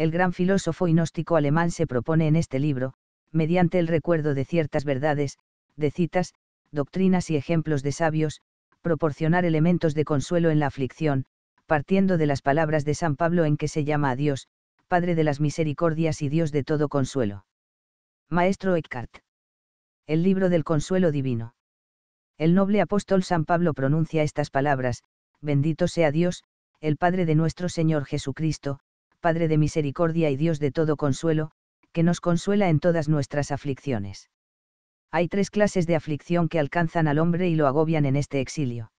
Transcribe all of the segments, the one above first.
el gran filósofo y gnóstico alemán se propone en este libro, mediante el recuerdo de ciertas verdades, de citas, doctrinas y ejemplos de sabios, proporcionar elementos de consuelo en la aflicción, partiendo de las palabras de San Pablo en que se llama a Dios, Padre de las misericordias y Dios de todo consuelo. Maestro Eckhart. El libro del consuelo divino. El noble apóstol San Pablo pronuncia estas palabras, bendito sea Dios, el Padre de nuestro Señor Jesucristo, Padre de misericordia y Dios de todo consuelo, que nos consuela en todas nuestras aflicciones. Hay tres clases de aflicción que alcanzan al hombre y lo agobian en este exilio.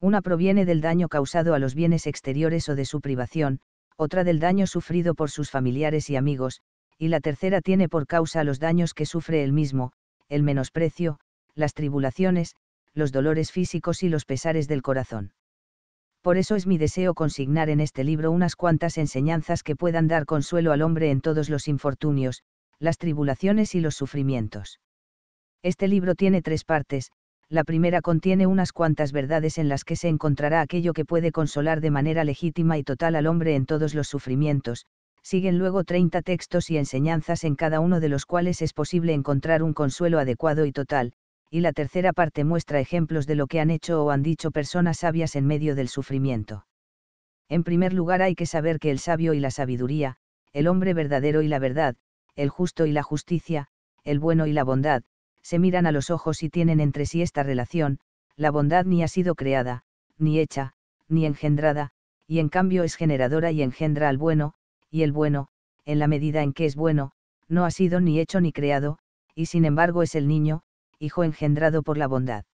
Una proviene del daño causado a los bienes exteriores o de su privación, otra del daño sufrido por sus familiares y amigos, y la tercera tiene por causa los daños que sufre él mismo, el menosprecio, las tribulaciones, los dolores físicos y los pesares del corazón por eso es mi deseo consignar en este libro unas cuantas enseñanzas que puedan dar consuelo al hombre en todos los infortunios, las tribulaciones y los sufrimientos. Este libro tiene tres partes, la primera contiene unas cuantas verdades en las que se encontrará aquello que puede consolar de manera legítima y total al hombre en todos los sufrimientos, siguen luego 30 textos y enseñanzas en cada uno de los cuales es posible encontrar un consuelo adecuado y total, y la tercera parte muestra ejemplos de lo que han hecho o han dicho personas sabias en medio del sufrimiento. En primer lugar hay que saber que el sabio y la sabiduría, el hombre verdadero y la verdad, el justo y la justicia, el bueno y la bondad, se miran a los ojos y tienen entre sí esta relación, la bondad ni ha sido creada, ni hecha, ni engendrada, y en cambio es generadora y engendra al bueno, y el bueno, en la medida en que es bueno, no ha sido ni hecho ni creado, y sin embargo es el niño, hijo engendrado por la bondad.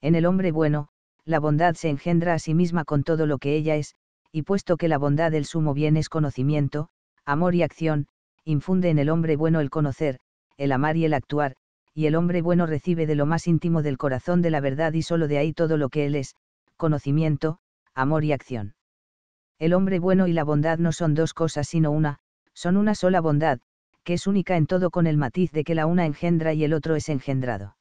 En el hombre bueno, la bondad se engendra a sí misma con todo lo que ella es, y puesto que la bondad del sumo bien es conocimiento, amor y acción, infunde en el hombre bueno el conocer, el amar y el actuar, y el hombre bueno recibe de lo más íntimo del corazón de la verdad y solo de ahí todo lo que él es, conocimiento, amor y acción. El hombre bueno y la bondad no son dos cosas sino una, son una sola bondad, que es única en todo con el matiz de que la una engendra y el otro es engendrado.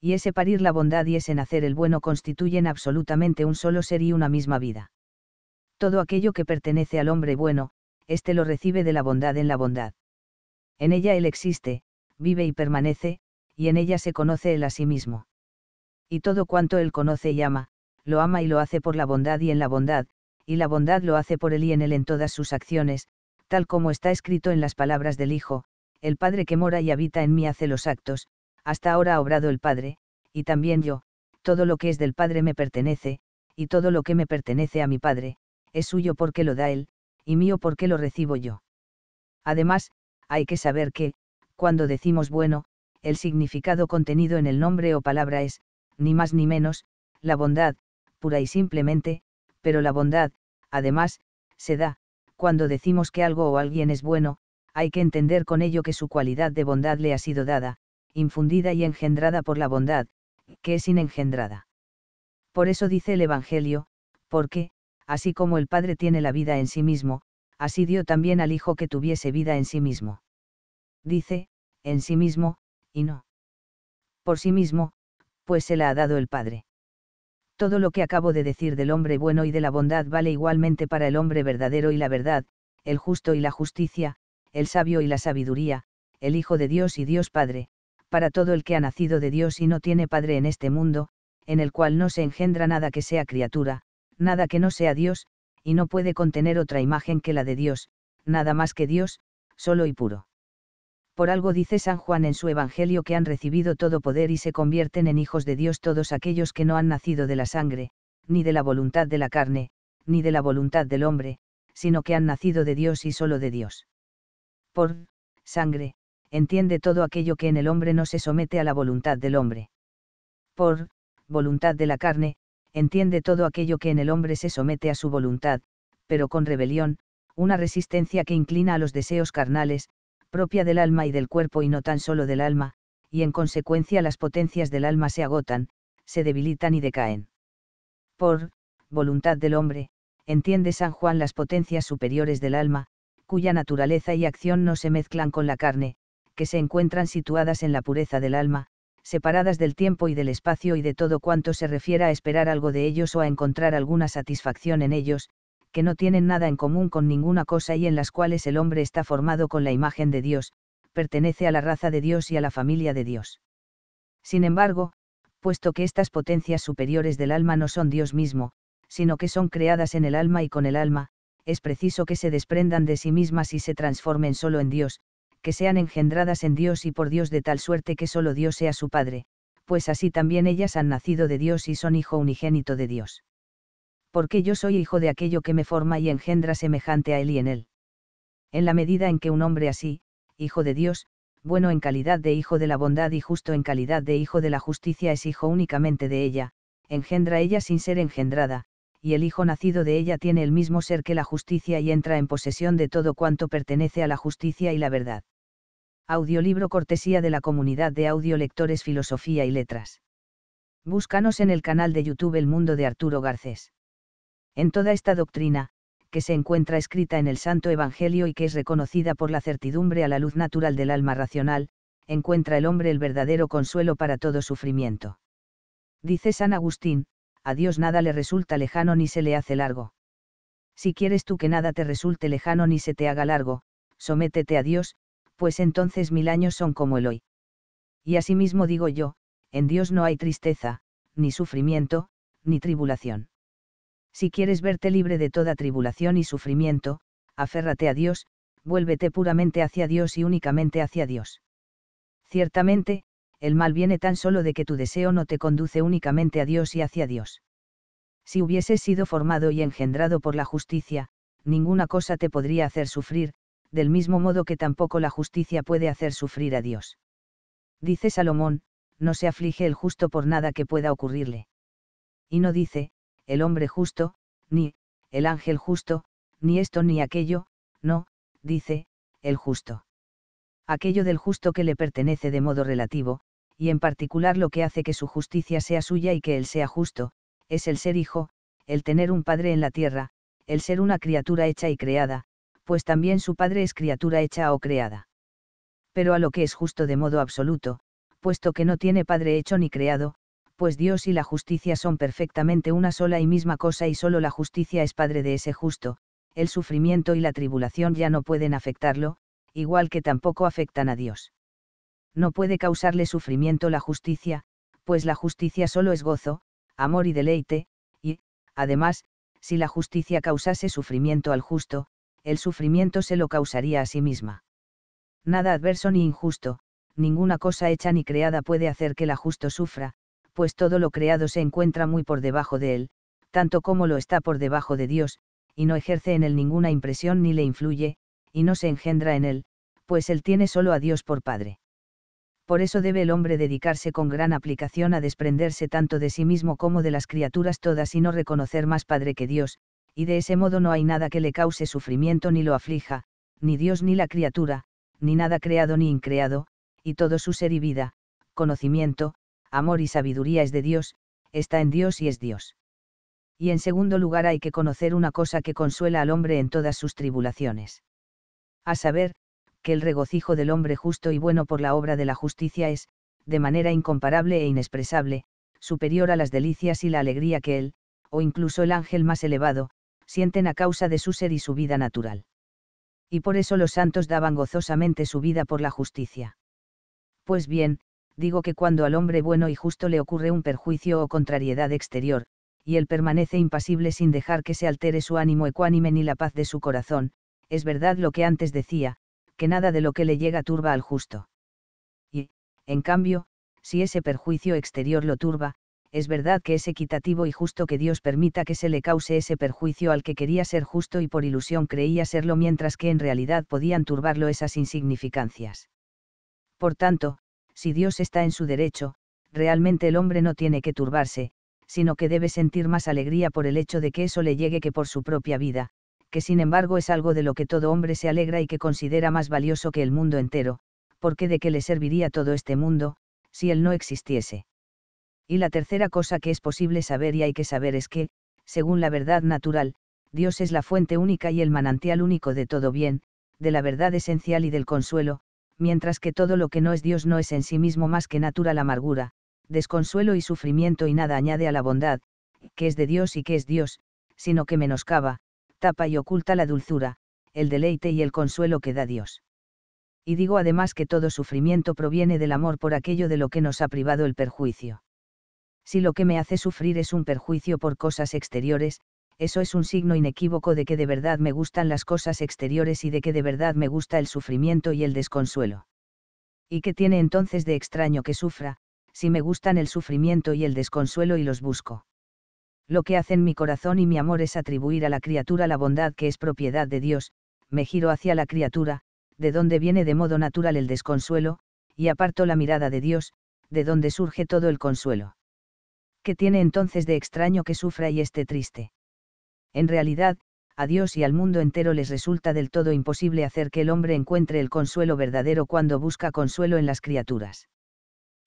Y ese parir la bondad y ese nacer el bueno constituyen absolutamente un solo ser y una misma vida. Todo aquello que pertenece al hombre bueno, éste lo recibe de la bondad en la bondad. En ella él existe, vive y permanece, y en ella se conoce él a sí mismo. Y todo cuanto él conoce y ama, lo ama y lo hace por la bondad y en la bondad, y la bondad lo hace por él y en él en todas sus acciones, tal como está escrito en las palabras del Hijo, el Padre que mora y habita en mí hace los actos, hasta ahora ha obrado el Padre, y también yo, todo lo que es del Padre me pertenece, y todo lo que me pertenece a mi Padre, es suyo porque lo da Él, y mío porque lo recibo yo. Además, hay que saber que, cuando decimos bueno, el significado contenido en el nombre o palabra es, ni más ni menos, la bondad, pura y simplemente, pero la bondad, además, se da, cuando decimos que algo o alguien es bueno, hay que entender con ello que su cualidad de bondad le ha sido dada, infundida y engendrada por la bondad, que es inengendrada. Por eso dice el Evangelio, porque, así como el Padre tiene la vida en sí mismo, así dio también al Hijo que tuviese vida en sí mismo. Dice, en sí mismo, y no. Por sí mismo, pues se la ha dado el Padre todo lo que acabo de decir del hombre bueno y de la bondad vale igualmente para el hombre verdadero y la verdad, el justo y la justicia, el sabio y la sabiduría, el Hijo de Dios y Dios Padre, para todo el que ha nacido de Dios y no tiene Padre en este mundo, en el cual no se engendra nada que sea criatura, nada que no sea Dios, y no puede contener otra imagen que la de Dios, nada más que Dios, solo y puro. Por algo dice San Juan en su Evangelio que han recibido todo poder y se convierten en hijos de Dios todos aquellos que no han nacido de la sangre, ni de la voluntad de la carne, ni de la voluntad del hombre, sino que han nacido de Dios y solo de Dios. Por sangre, entiende todo aquello que en el hombre no se somete a la voluntad del hombre. Por voluntad de la carne, entiende todo aquello que en el hombre se somete a su voluntad, pero con rebelión, una resistencia que inclina a los deseos carnales, propia del alma y del cuerpo y no tan solo del alma, y en consecuencia las potencias del alma se agotan, se debilitan y decaen. Por, voluntad del hombre, entiende San Juan las potencias superiores del alma, cuya naturaleza y acción no se mezclan con la carne, que se encuentran situadas en la pureza del alma, separadas del tiempo y del espacio y de todo cuanto se refiere a esperar algo de ellos o a encontrar alguna satisfacción en ellos, que no tienen nada en común con ninguna cosa y en las cuales el hombre está formado con la imagen de Dios, pertenece a la raza de Dios y a la familia de Dios. Sin embargo, puesto que estas potencias superiores del alma no son Dios mismo, sino que son creadas en el alma y con el alma, es preciso que se desprendan de sí mismas y se transformen solo en Dios, que sean engendradas en Dios y por Dios de tal suerte que solo Dios sea su Padre, pues así también ellas han nacido de Dios y son hijo unigénito de Dios porque yo soy hijo de aquello que me forma y engendra semejante a él y en él. En la medida en que un hombre así, hijo de Dios, bueno en calidad de hijo de la bondad y justo en calidad de hijo de la justicia es hijo únicamente de ella, engendra ella sin ser engendrada, y el hijo nacido de ella tiene el mismo ser que la justicia y entra en posesión de todo cuanto pertenece a la justicia y la verdad. Audiolibro cortesía de la comunidad de audiolectores Filosofía y Letras. Búscanos en el canal de YouTube El Mundo de Arturo Garcés. En toda esta doctrina, que se encuentra escrita en el Santo Evangelio y que es reconocida por la certidumbre a la luz natural del alma racional, encuentra el hombre el verdadero consuelo para todo sufrimiento. Dice San Agustín, a Dios nada le resulta lejano ni se le hace largo. Si quieres tú que nada te resulte lejano ni se te haga largo, sométete a Dios, pues entonces mil años son como el hoy. Y asimismo digo yo, en Dios no hay tristeza, ni sufrimiento, ni tribulación. Si quieres verte libre de toda tribulación y sufrimiento, aférrate a Dios, vuélvete puramente hacia Dios y únicamente hacia Dios. Ciertamente, el mal viene tan solo de que tu deseo no te conduce únicamente a Dios y hacia Dios. Si hubieses sido formado y engendrado por la justicia, ninguna cosa te podría hacer sufrir, del mismo modo que tampoco la justicia puede hacer sufrir a Dios. Dice Salomón, no se aflige el justo por nada que pueda ocurrirle. Y no dice, el hombre justo, ni, el ángel justo, ni esto ni aquello, no, dice, el justo. Aquello del justo que le pertenece de modo relativo, y en particular lo que hace que su justicia sea suya y que él sea justo, es el ser hijo, el tener un padre en la tierra, el ser una criatura hecha y creada, pues también su padre es criatura hecha o creada. Pero a lo que es justo de modo absoluto, puesto que no tiene padre hecho ni creado, pues Dios y la justicia son perfectamente una sola y misma cosa y solo la justicia es padre de ese justo, el sufrimiento y la tribulación ya no pueden afectarlo, igual que tampoco afectan a Dios. No puede causarle sufrimiento la justicia, pues la justicia solo es gozo, amor y deleite, y, además, si la justicia causase sufrimiento al justo, el sufrimiento se lo causaría a sí misma. Nada adverso ni injusto, ninguna cosa hecha ni creada puede hacer que la justo sufra, pues todo lo creado se encuentra muy por debajo de él, tanto como lo está por debajo de Dios, y no ejerce en él ninguna impresión ni le influye, y no se engendra en él, pues él tiene solo a Dios por Padre. Por eso debe el hombre dedicarse con gran aplicación a desprenderse tanto de sí mismo como de las criaturas todas y no reconocer más Padre que Dios, y de ese modo no hay nada que le cause sufrimiento ni lo aflija, ni Dios ni la criatura, ni nada creado ni increado, y todo su ser y vida, conocimiento, amor y sabiduría es de Dios, está en Dios y es Dios. Y en segundo lugar hay que conocer una cosa que consuela al hombre en todas sus tribulaciones. A saber, que el regocijo del hombre justo y bueno por la obra de la justicia es, de manera incomparable e inexpresable, superior a las delicias y la alegría que él, o incluso el ángel más elevado, sienten a causa de su ser y su vida natural. Y por eso los santos daban gozosamente su vida por la justicia. Pues bien, digo que cuando al hombre bueno y justo le ocurre un perjuicio o contrariedad exterior, y él permanece impasible sin dejar que se altere su ánimo ecuánime ni la paz de su corazón, es verdad lo que antes decía, que nada de lo que le llega turba al justo. Y, en cambio, si ese perjuicio exterior lo turba, es verdad que es equitativo y justo que Dios permita que se le cause ese perjuicio al que quería ser justo y por ilusión creía serlo mientras que en realidad podían turbarlo esas insignificancias. Por tanto, si Dios está en su derecho, realmente el hombre no tiene que turbarse, sino que debe sentir más alegría por el hecho de que eso le llegue que por su propia vida, que sin embargo es algo de lo que todo hombre se alegra y que considera más valioso que el mundo entero, porque de qué le serviría todo este mundo, si él no existiese. Y la tercera cosa que es posible saber y hay que saber es que, según la verdad natural, Dios es la fuente única y el manantial único de todo bien, de la verdad esencial y del consuelo, mientras que todo lo que no es Dios no es en sí mismo más que natural amargura, desconsuelo y sufrimiento y nada añade a la bondad, que es de Dios y que es Dios, sino que menoscaba, tapa y oculta la dulzura, el deleite y el consuelo que da Dios. Y digo además que todo sufrimiento proviene del amor por aquello de lo que nos ha privado el perjuicio. Si lo que me hace sufrir es un perjuicio por cosas exteriores, eso es un signo inequívoco de que de verdad me gustan las cosas exteriores y de que de verdad me gusta el sufrimiento y el desconsuelo. ¿Y qué tiene entonces de extraño que sufra, si me gustan el sufrimiento y el desconsuelo y los busco? Lo que hacen mi corazón y mi amor es atribuir a la criatura la bondad que es propiedad de Dios, me giro hacia la criatura, de donde viene de modo natural el desconsuelo, y aparto la mirada de Dios, de donde surge todo el consuelo. ¿Qué tiene entonces de extraño que sufra y esté triste? En realidad, a Dios y al mundo entero les resulta del todo imposible hacer que el hombre encuentre el consuelo verdadero cuando busca consuelo en las criaturas.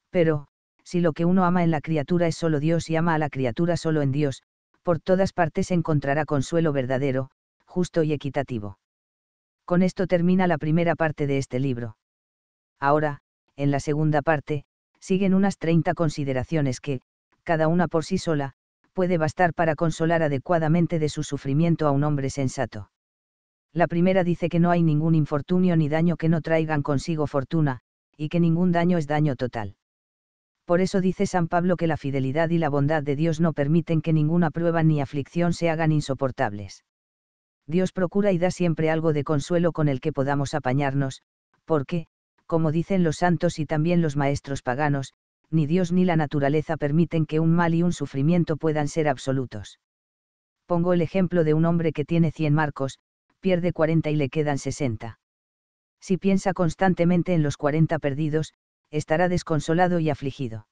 Pero, si lo que uno ama en la criatura es solo Dios y ama a la criatura solo en Dios, por todas partes encontrará consuelo verdadero, justo y equitativo. Con esto termina la primera parte de este libro. Ahora, en la segunda parte, siguen unas 30 consideraciones que, cada una por sí sola, puede bastar para consolar adecuadamente de su sufrimiento a un hombre sensato. La primera dice que no hay ningún infortunio ni daño que no traigan consigo fortuna, y que ningún daño es daño total. Por eso dice San Pablo que la fidelidad y la bondad de Dios no permiten que ninguna prueba ni aflicción se hagan insoportables. Dios procura y da siempre algo de consuelo con el que podamos apañarnos, porque, como dicen los santos y también los maestros paganos, ni Dios ni la naturaleza permiten que un mal y un sufrimiento puedan ser absolutos. Pongo el ejemplo de un hombre que tiene 100 marcos, pierde 40 y le quedan 60. Si piensa constantemente en los 40 perdidos, estará desconsolado y afligido.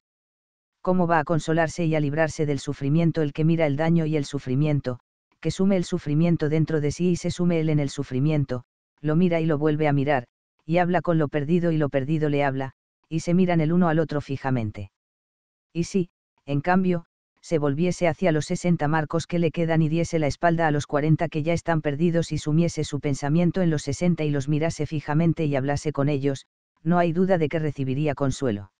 ¿Cómo va a consolarse y a librarse del sufrimiento el que mira el daño y el sufrimiento, que sume el sufrimiento dentro de sí y se sume él en el sufrimiento, lo mira y lo vuelve a mirar, y habla con lo perdido y lo perdido le habla, y se miran el uno al otro fijamente. Y si, en cambio, se volviese hacia los 60 marcos que le quedan y diese la espalda a los 40 que ya están perdidos y sumiese su pensamiento en los 60 y los mirase fijamente y hablase con ellos, no hay duda de que recibiría consuelo.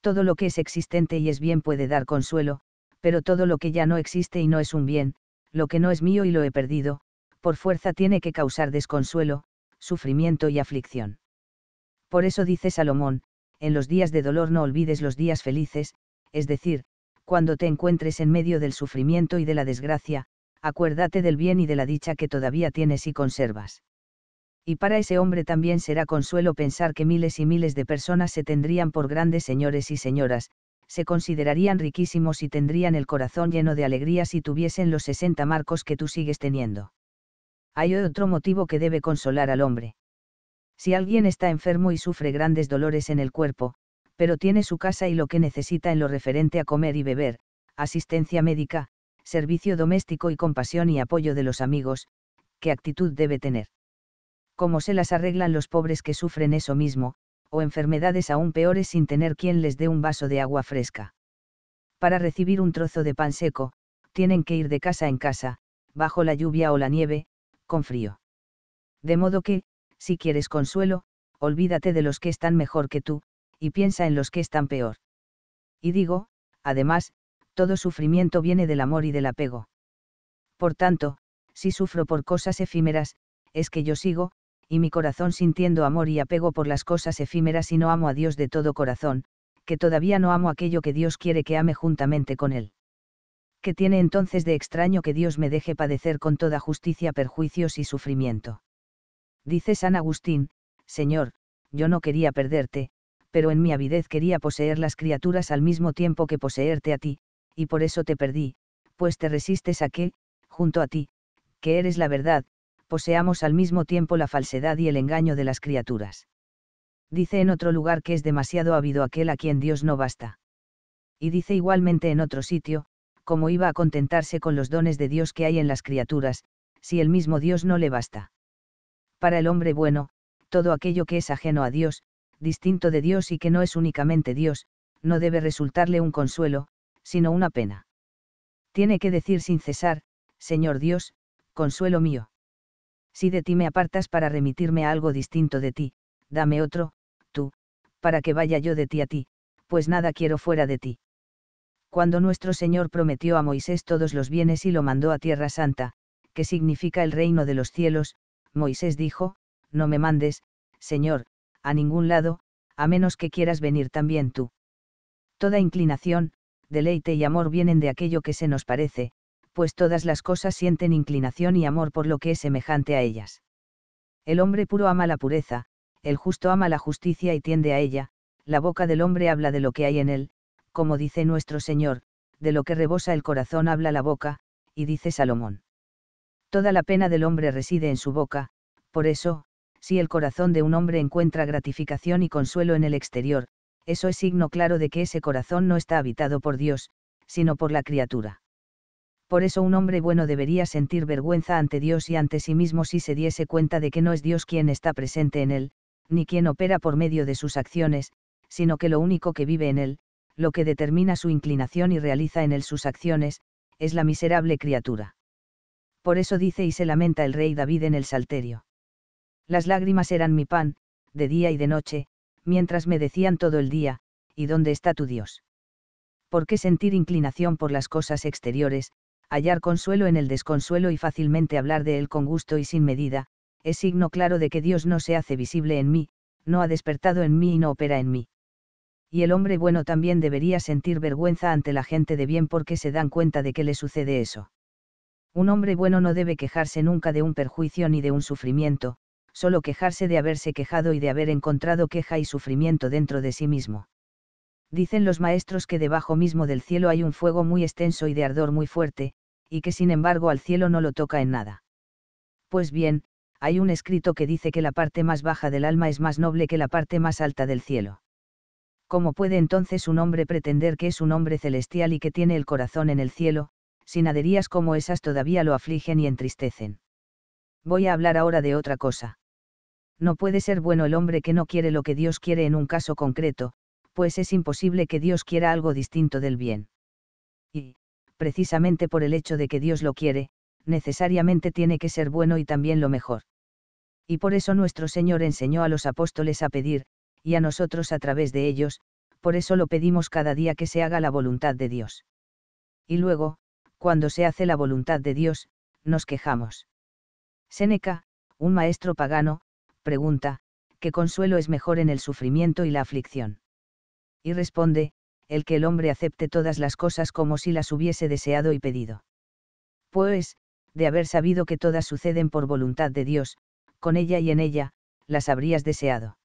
Todo lo que es existente y es bien puede dar consuelo, pero todo lo que ya no existe y no es un bien, lo que no es mío y lo he perdido, por fuerza tiene que causar desconsuelo, sufrimiento y aflicción. Por eso dice Salomón, en los días de dolor no olvides los días felices, es decir, cuando te encuentres en medio del sufrimiento y de la desgracia, acuérdate del bien y de la dicha que todavía tienes y conservas. Y para ese hombre también será consuelo pensar que miles y miles de personas se tendrían por grandes señores y señoras, se considerarían riquísimos y tendrían el corazón lleno de alegría si tuviesen los 60 marcos que tú sigues teniendo. Hay otro motivo que debe consolar al hombre. Si alguien está enfermo y sufre grandes dolores en el cuerpo, pero tiene su casa y lo que necesita en lo referente a comer y beber, asistencia médica, servicio doméstico y compasión y apoyo de los amigos, ¿qué actitud debe tener? ¿Cómo se las arreglan los pobres que sufren eso mismo, o enfermedades aún peores sin tener quien les dé un vaso de agua fresca? Para recibir un trozo de pan seco, tienen que ir de casa en casa, bajo la lluvia o la nieve, con frío. De modo que, si quieres consuelo, olvídate de los que están mejor que tú, y piensa en los que están peor. Y digo, además, todo sufrimiento viene del amor y del apego. Por tanto, si sufro por cosas efímeras, es que yo sigo, y mi corazón sintiendo amor y apego por las cosas efímeras y no amo a Dios de todo corazón, que todavía no amo aquello que Dios quiere que ame juntamente con Él. ¿Qué tiene entonces de extraño que Dios me deje padecer con toda justicia perjuicios y sufrimiento? dice San Agustín, Señor, yo no quería perderte, pero en mi avidez quería poseer las criaturas al mismo tiempo que poseerte a ti, y por eso te perdí, pues te resistes a que, junto a ti, que eres la verdad, poseamos al mismo tiempo la falsedad y el engaño de las criaturas. Dice en otro lugar que es demasiado ávido aquel a quien Dios no basta. Y dice igualmente en otro sitio, como iba a contentarse con los dones de Dios que hay en las criaturas, si el mismo Dios no le basta para el hombre bueno, todo aquello que es ajeno a Dios, distinto de Dios y que no es únicamente Dios, no debe resultarle un consuelo, sino una pena. Tiene que decir sin cesar, Señor Dios, consuelo mío. Si de ti me apartas para remitirme a algo distinto de ti, dame otro, tú, para que vaya yo de ti a ti, pues nada quiero fuera de ti. Cuando nuestro Señor prometió a Moisés todos los bienes y lo mandó a Tierra Santa, que significa el reino de los cielos, Moisés dijo, No me mandes, Señor, a ningún lado, a menos que quieras venir también tú. Toda inclinación, deleite y amor vienen de aquello que se nos parece, pues todas las cosas sienten inclinación y amor por lo que es semejante a ellas. El hombre puro ama la pureza, el justo ama la justicia y tiende a ella, la boca del hombre habla de lo que hay en él, como dice nuestro Señor, de lo que rebosa el corazón habla la boca, y dice Salomón. Toda la pena del hombre reside en su boca, por eso, si el corazón de un hombre encuentra gratificación y consuelo en el exterior, eso es signo claro de que ese corazón no está habitado por Dios, sino por la criatura. Por eso un hombre bueno debería sentir vergüenza ante Dios y ante sí mismo si se diese cuenta de que no es Dios quien está presente en él, ni quien opera por medio de sus acciones, sino que lo único que vive en él, lo que determina su inclinación y realiza en él sus acciones, es la miserable criatura por eso dice y se lamenta el rey David en el Salterio. Las lágrimas eran mi pan, de día y de noche, mientras me decían todo el día, ¿y dónde está tu Dios? ¿Por qué sentir inclinación por las cosas exteriores, hallar consuelo en el desconsuelo y fácilmente hablar de él con gusto y sin medida, es signo claro de que Dios no se hace visible en mí, no ha despertado en mí y no opera en mí. Y el hombre bueno también debería sentir vergüenza ante la gente de bien porque se dan cuenta de que le sucede eso. Un hombre bueno no debe quejarse nunca de un perjuicio ni de un sufrimiento, solo quejarse de haberse quejado y de haber encontrado queja y sufrimiento dentro de sí mismo. Dicen los maestros que debajo mismo del cielo hay un fuego muy extenso y de ardor muy fuerte, y que sin embargo al cielo no lo toca en nada. Pues bien, hay un escrito que dice que la parte más baja del alma es más noble que la parte más alta del cielo. ¿Cómo puede entonces un hombre pretender que es un hombre celestial y que tiene el corazón en el cielo, sinaderías como esas todavía lo afligen y entristecen. Voy a hablar ahora de otra cosa. No puede ser bueno el hombre que no quiere lo que Dios quiere en un caso concreto, pues es imposible que Dios quiera algo distinto del bien. Y, precisamente por el hecho de que Dios lo quiere, necesariamente tiene que ser bueno y también lo mejor. Y por eso nuestro Señor enseñó a los apóstoles a pedir, y a nosotros a través de ellos, por eso lo pedimos cada día que se haga la voluntad de Dios. Y luego, cuando se hace la voluntad de Dios, nos quejamos. Séneca, un maestro pagano, pregunta, ¿qué consuelo es mejor en el sufrimiento y la aflicción? Y responde, el que el hombre acepte todas las cosas como si las hubiese deseado y pedido. Pues, de haber sabido que todas suceden por voluntad de Dios, con ella y en ella, las habrías deseado.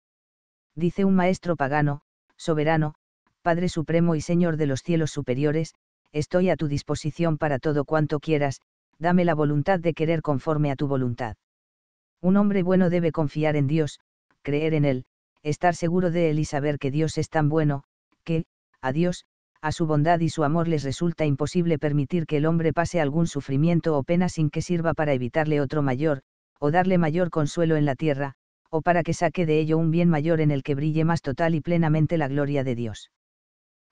Dice un maestro pagano, soberano, Padre Supremo y Señor de los cielos superiores, estoy a tu disposición para todo cuanto quieras, dame la voluntad de querer conforme a tu voluntad. Un hombre bueno debe confiar en Dios, creer en Él, estar seguro de Él y saber que Dios es tan bueno, que, a Dios, a su bondad y su amor les resulta imposible permitir que el hombre pase algún sufrimiento o pena sin que sirva para evitarle otro mayor, o darle mayor consuelo en la tierra, o para que saque de ello un bien mayor en el que brille más total y plenamente la gloria de Dios.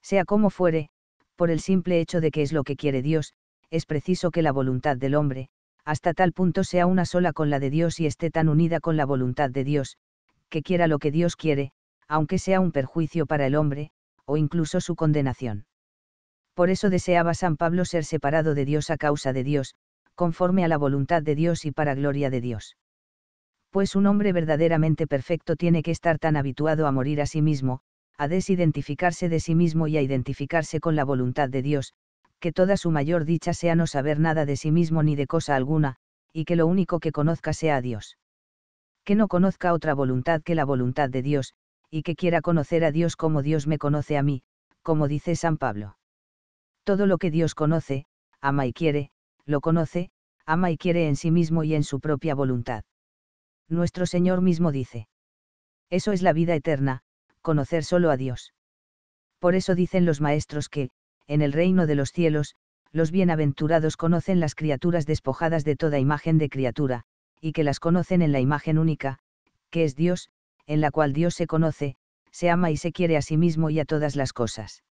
Sea como fuere, por el simple hecho de que es lo que quiere Dios, es preciso que la voluntad del hombre, hasta tal punto sea una sola con la de Dios y esté tan unida con la voluntad de Dios, que quiera lo que Dios quiere, aunque sea un perjuicio para el hombre, o incluso su condenación. Por eso deseaba San Pablo ser separado de Dios a causa de Dios, conforme a la voluntad de Dios y para gloria de Dios. Pues un hombre verdaderamente perfecto tiene que estar tan habituado a morir a sí mismo, a desidentificarse de sí mismo y a identificarse con la voluntad de Dios, que toda su mayor dicha sea no saber nada de sí mismo ni de cosa alguna, y que lo único que conozca sea a Dios. Que no conozca otra voluntad que la voluntad de Dios, y que quiera conocer a Dios como Dios me conoce a mí, como dice San Pablo. Todo lo que Dios conoce, ama y quiere, lo conoce, ama y quiere en sí mismo y en su propia voluntad. Nuestro Señor mismo dice. Eso es la vida eterna, conocer solo a Dios. Por eso dicen los maestros que, en el reino de los cielos, los bienaventurados conocen las criaturas despojadas de toda imagen de criatura, y que las conocen en la imagen única, que es Dios, en la cual Dios se conoce, se ama y se quiere a sí mismo y a todas las cosas.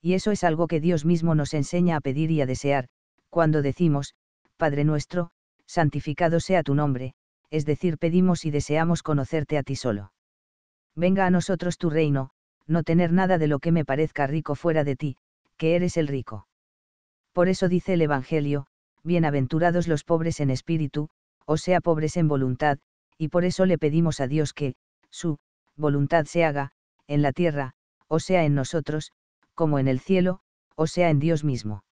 Y eso es algo que Dios mismo nos enseña a pedir y a desear, cuando decimos, Padre nuestro, santificado sea tu nombre, es decir, pedimos y deseamos conocerte a ti solo venga a nosotros tu reino, no tener nada de lo que me parezca rico fuera de ti, que eres el rico. Por eso dice el Evangelio, bienaventurados los pobres en espíritu, o sea pobres en voluntad, y por eso le pedimos a Dios que, su, voluntad se haga, en la tierra, o sea en nosotros, como en el cielo, o sea en Dios mismo.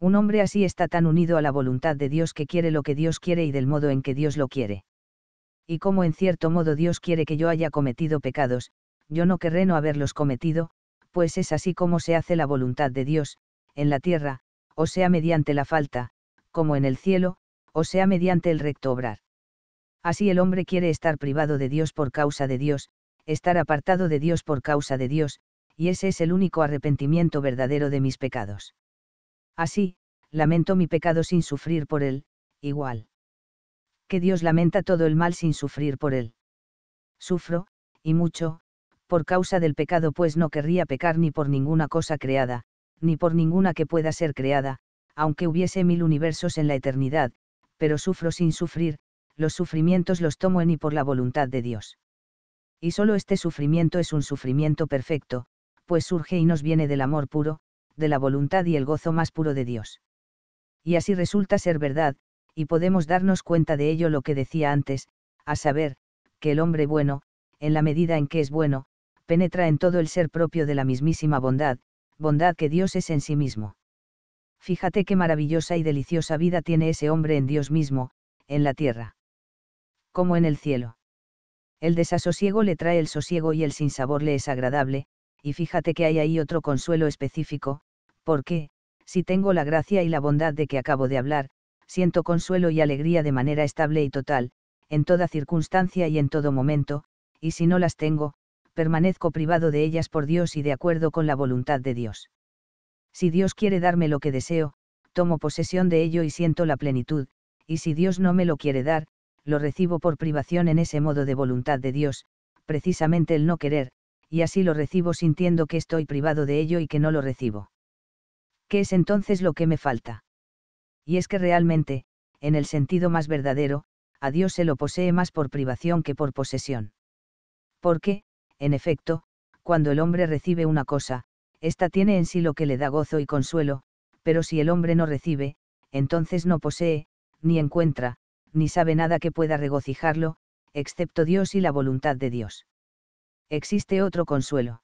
Un hombre así está tan unido a la voluntad de Dios que quiere lo que Dios quiere y del modo en que Dios lo quiere y como en cierto modo Dios quiere que yo haya cometido pecados, yo no querré no haberlos cometido, pues es así como se hace la voluntad de Dios, en la tierra, o sea mediante la falta, como en el cielo, o sea mediante el recto obrar. Así el hombre quiere estar privado de Dios por causa de Dios, estar apartado de Dios por causa de Dios, y ese es el único arrepentimiento verdadero de mis pecados. Así, lamento mi pecado sin sufrir por él, igual que Dios lamenta todo el mal sin sufrir por él. Sufro, y mucho, por causa del pecado, pues no querría pecar ni por ninguna cosa creada, ni por ninguna que pueda ser creada, aunque hubiese mil universos en la eternidad, pero sufro sin sufrir, los sufrimientos los tomo en y por la voluntad de Dios. Y solo este sufrimiento es un sufrimiento perfecto, pues surge y nos viene del amor puro, de la voluntad y el gozo más puro de Dios. Y así resulta ser verdad, y podemos darnos cuenta de ello lo que decía antes, a saber, que el hombre bueno, en la medida en que es bueno, penetra en todo el ser propio de la mismísima bondad, bondad que Dios es en sí mismo. Fíjate qué maravillosa y deliciosa vida tiene ese hombre en Dios mismo, en la tierra. Como en el cielo. El desasosiego le trae el sosiego y el sinsabor le es agradable, y fíjate que hay ahí otro consuelo específico, porque, si tengo la gracia y la bondad de que acabo de hablar, siento consuelo y alegría de manera estable y total, en toda circunstancia y en todo momento, y si no las tengo, permanezco privado de ellas por Dios y de acuerdo con la voluntad de Dios. Si Dios quiere darme lo que deseo, tomo posesión de ello y siento la plenitud, y si Dios no me lo quiere dar, lo recibo por privación en ese modo de voluntad de Dios, precisamente el no querer, y así lo recibo sintiendo que estoy privado de ello y que no lo recibo. ¿Qué es entonces lo que me falta? y es que realmente, en el sentido más verdadero, a Dios se lo posee más por privación que por posesión. Porque, en efecto, cuando el hombre recibe una cosa, ésta tiene en sí lo que le da gozo y consuelo, pero si el hombre no recibe, entonces no posee, ni encuentra, ni sabe nada que pueda regocijarlo, excepto Dios y la voluntad de Dios. Existe otro consuelo.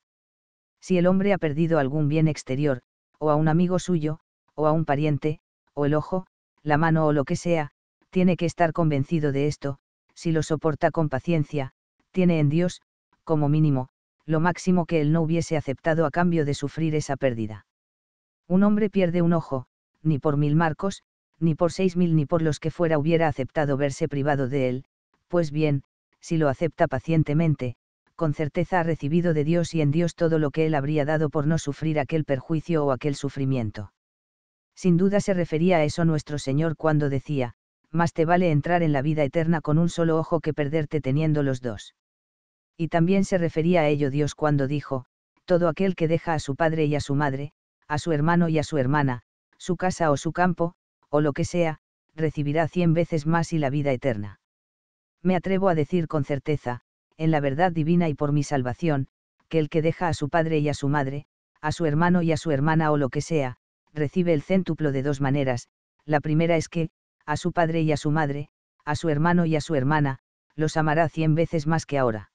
Si el hombre ha perdido algún bien exterior, o a un amigo suyo, o a un pariente, el ojo, la mano o lo que sea, tiene que estar convencido de esto, si lo soporta con paciencia, tiene en Dios, como mínimo, lo máximo que él no hubiese aceptado a cambio de sufrir esa pérdida. Un hombre pierde un ojo, ni por mil marcos, ni por seis mil ni por los que fuera hubiera aceptado verse privado de él, pues bien, si lo acepta pacientemente, con certeza ha recibido de Dios y en Dios todo lo que él habría dado por no sufrir aquel perjuicio o aquel sufrimiento. Sin duda se refería a eso nuestro Señor cuando decía, más te vale entrar en la vida eterna con un solo ojo que perderte teniendo los dos. Y también se refería a ello Dios cuando dijo, todo aquel que deja a su padre y a su madre, a su hermano y a su hermana, su casa o su campo, o lo que sea, recibirá cien veces más y la vida eterna. Me atrevo a decir con certeza, en la verdad divina y por mi salvación, que el que deja a su padre y a su madre, a su hermano y a su hermana o lo que sea, recibe el céntuplo de dos maneras, la primera es que, a su padre y a su madre, a su hermano y a su hermana, los amará cien veces más que ahora.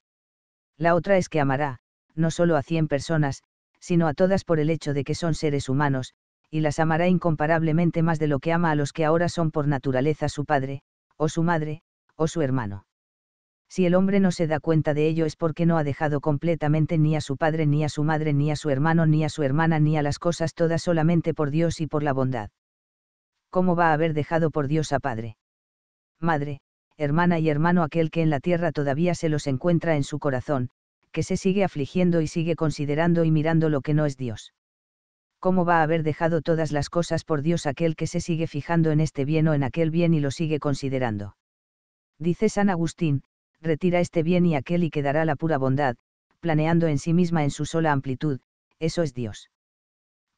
La otra es que amará, no solo a cien personas, sino a todas por el hecho de que son seres humanos, y las amará incomparablemente más de lo que ama a los que ahora son por naturaleza su padre, o su madre, o su hermano. Si el hombre no se da cuenta de ello es porque no ha dejado completamente ni a su padre, ni a su madre, ni a su hermano, ni a su hermana, ni a las cosas todas solamente por Dios y por la bondad. ¿Cómo va a haber dejado por Dios a padre? Madre, hermana y hermano aquel que en la tierra todavía se los encuentra en su corazón, que se sigue afligiendo y sigue considerando y mirando lo que no es Dios. ¿Cómo va a haber dejado todas las cosas por Dios aquel que se sigue fijando en este bien o en aquel bien y lo sigue considerando? Dice San Agustín, retira este bien y aquel y quedará la pura bondad, planeando en sí misma en su sola amplitud, eso es Dios.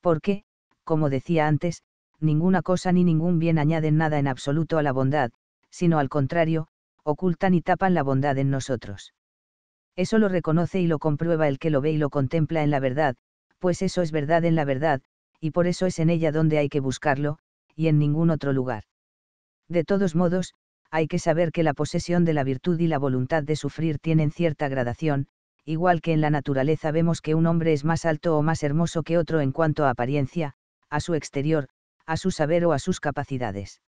Porque, como decía antes, ninguna cosa ni ningún bien añaden nada en absoluto a la bondad, sino al contrario, ocultan y tapan la bondad en nosotros. Eso lo reconoce y lo comprueba el que lo ve y lo contempla en la verdad, pues eso es verdad en la verdad, y por eso es en ella donde hay que buscarlo, y en ningún otro lugar. De todos modos, hay que saber que la posesión de la virtud y la voluntad de sufrir tienen cierta gradación, igual que en la naturaleza vemos que un hombre es más alto o más hermoso que otro en cuanto a apariencia, a su exterior, a su saber o a sus capacidades.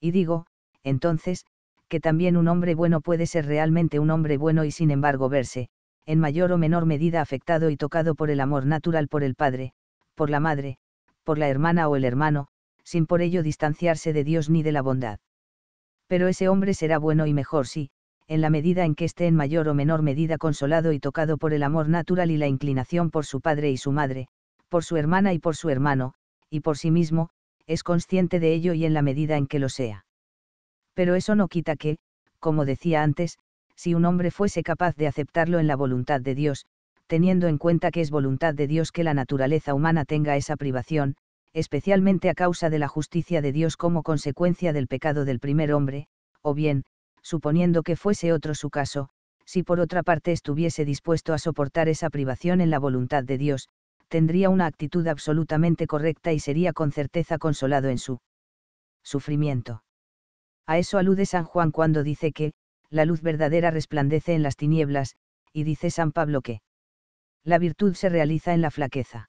Y digo, entonces, que también un hombre bueno puede ser realmente un hombre bueno y sin embargo verse, en mayor o menor medida afectado y tocado por el amor natural por el padre, por la madre, por la hermana o el hermano, sin por ello distanciarse de Dios ni de la bondad pero ese hombre será bueno y mejor si, en la medida en que esté en mayor o menor medida consolado y tocado por el amor natural y la inclinación por su padre y su madre, por su hermana y por su hermano, y por sí mismo, es consciente de ello y en la medida en que lo sea. Pero eso no quita que, como decía antes, si un hombre fuese capaz de aceptarlo en la voluntad de Dios, teniendo en cuenta que es voluntad de Dios que la naturaleza humana tenga esa privación, especialmente a causa de la justicia de Dios como consecuencia del pecado del primer hombre, o bien, suponiendo que fuese otro su caso, si por otra parte estuviese dispuesto a soportar esa privación en la voluntad de Dios, tendría una actitud absolutamente correcta y sería con certeza consolado en su sufrimiento. A eso alude San Juan cuando dice que, la luz verdadera resplandece en las tinieblas, y dice San Pablo que, la virtud se realiza en la flaqueza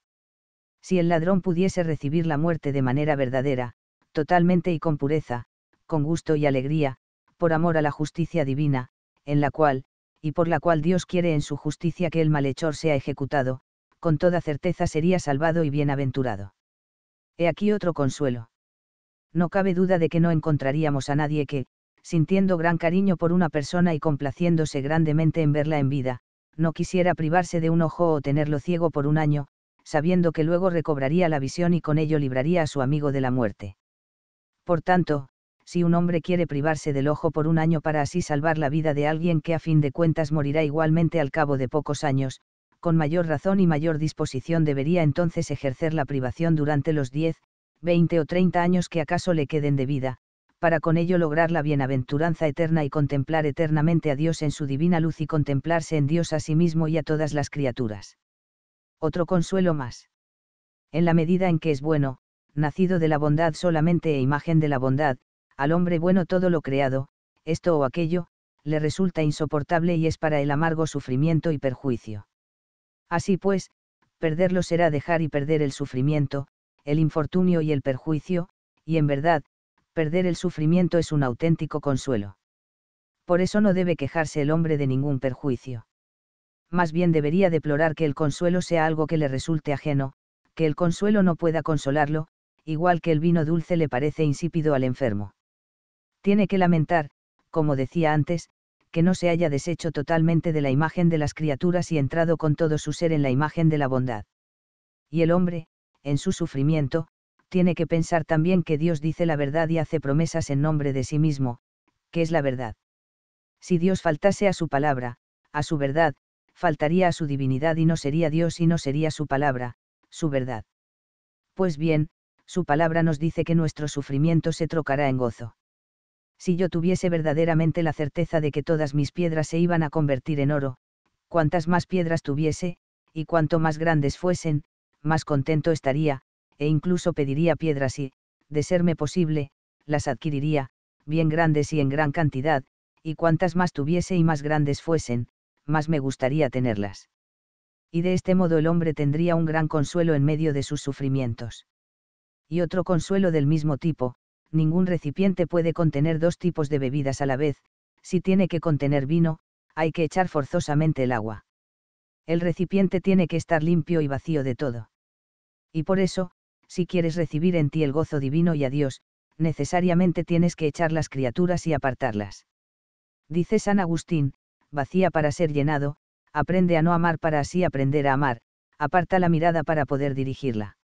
si el ladrón pudiese recibir la muerte de manera verdadera, totalmente y con pureza, con gusto y alegría, por amor a la justicia divina, en la cual, y por la cual Dios quiere en su justicia que el malhechor sea ejecutado, con toda certeza sería salvado y bienaventurado. He aquí otro consuelo. No cabe duda de que no encontraríamos a nadie que, sintiendo gran cariño por una persona y complaciéndose grandemente en verla en vida, no quisiera privarse de un ojo o tenerlo ciego por un año, sabiendo que luego recobraría la visión y con ello libraría a su amigo de la muerte. Por tanto, si un hombre quiere privarse del ojo por un año para así salvar la vida de alguien que a fin de cuentas morirá igualmente al cabo de pocos años, con mayor razón y mayor disposición debería entonces ejercer la privación durante los 10, 20 o 30 años que acaso le queden de vida, para con ello lograr la bienaventuranza eterna y contemplar eternamente a Dios en su divina luz y contemplarse en Dios a sí mismo y a todas las criaturas otro consuelo más. En la medida en que es bueno, nacido de la bondad solamente e imagen de la bondad, al hombre bueno todo lo creado, esto o aquello, le resulta insoportable y es para el amargo sufrimiento y perjuicio. Así pues, perderlo será dejar y perder el sufrimiento, el infortunio y el perjuicio, y en verdad, perder el sufrimiento es un auténtico consuelo. Por eso no debe quejarse el hombre de ningún perjuicio más bien debería deplorar que el consuelo sea algo que le resulte ajeno, que el consuelo no pueda consolarlo, igual que el vino dulce le parece insípido al enfermo. Tiene que lamentar, como decía antes, que no se haya deshecho totalmente de la imagen de las criaturas y entrado con todo su ser en la imagen de la bondad. Y el hombre, en su sufrimiento, tiene que pensar también que Dios dice la verdad y hace promesas en nombre de sí mismo, que es la verdad. Si Dios faltase a su palabra, a su verdad, faltaría a su divinidad y no sería Dios y no sería su palabra, su verdad. Pues bien, su palabra nos dice que nuestro sufrimiento se trocará en gozo. Si yo tuviese verdaderamente la certeza de que todas mis piedras se iban a convertir en oro, cuantas más piedras tuviese, y cuanto más grandes fuesen, más contento estaría, e incluso pediría piedras y, de serme posible, las adquiriría, bien grandes y en gran cantidad, y cuantas más tuviese y más grandes fuesen, más me gustaría tenerlas. Y de este modo el hombre tendría un gran consuelo en medio de sus sufrimientos. Y otro consuelo del mismo tipo, ningún recipiente puede contener dos tipos de bebidas a la vez, si tiene que contener vino, hay que echar forzosamente el agua. El recipiente tiene que estar limpio y vacío de todo. Y por eso, si quieres recibir en ti el gozo divino y a Dios, necesariamente tienes que echar las criaturas y apartarlas. Dice San Agustín, vacía para ser llenado, aprende a no amar para así aprender a amar, aparta la mirada para poder dirigirla.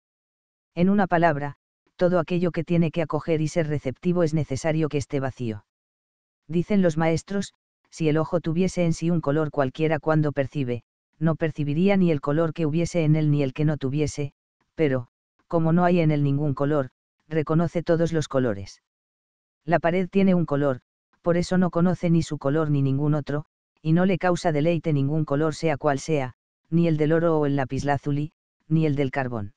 En una palabra, todo aquello que tiene que acoger y ser receptivo es necesario que esté vacío. Dicen los maestros, si el ojo tuviese en sí un color cualquiera cuando percibe, no percibiría ni el color que hubiese en él ni el que no tuviese, pero, como no hay en él ningún color, reconoce todos los colores. La pared tiene un color, por eso no conoce ni su color ni ningún otro, y no le causa deleite ningún color sea cual sea, ni el del oro o el lapislázuli, ni el del carbón.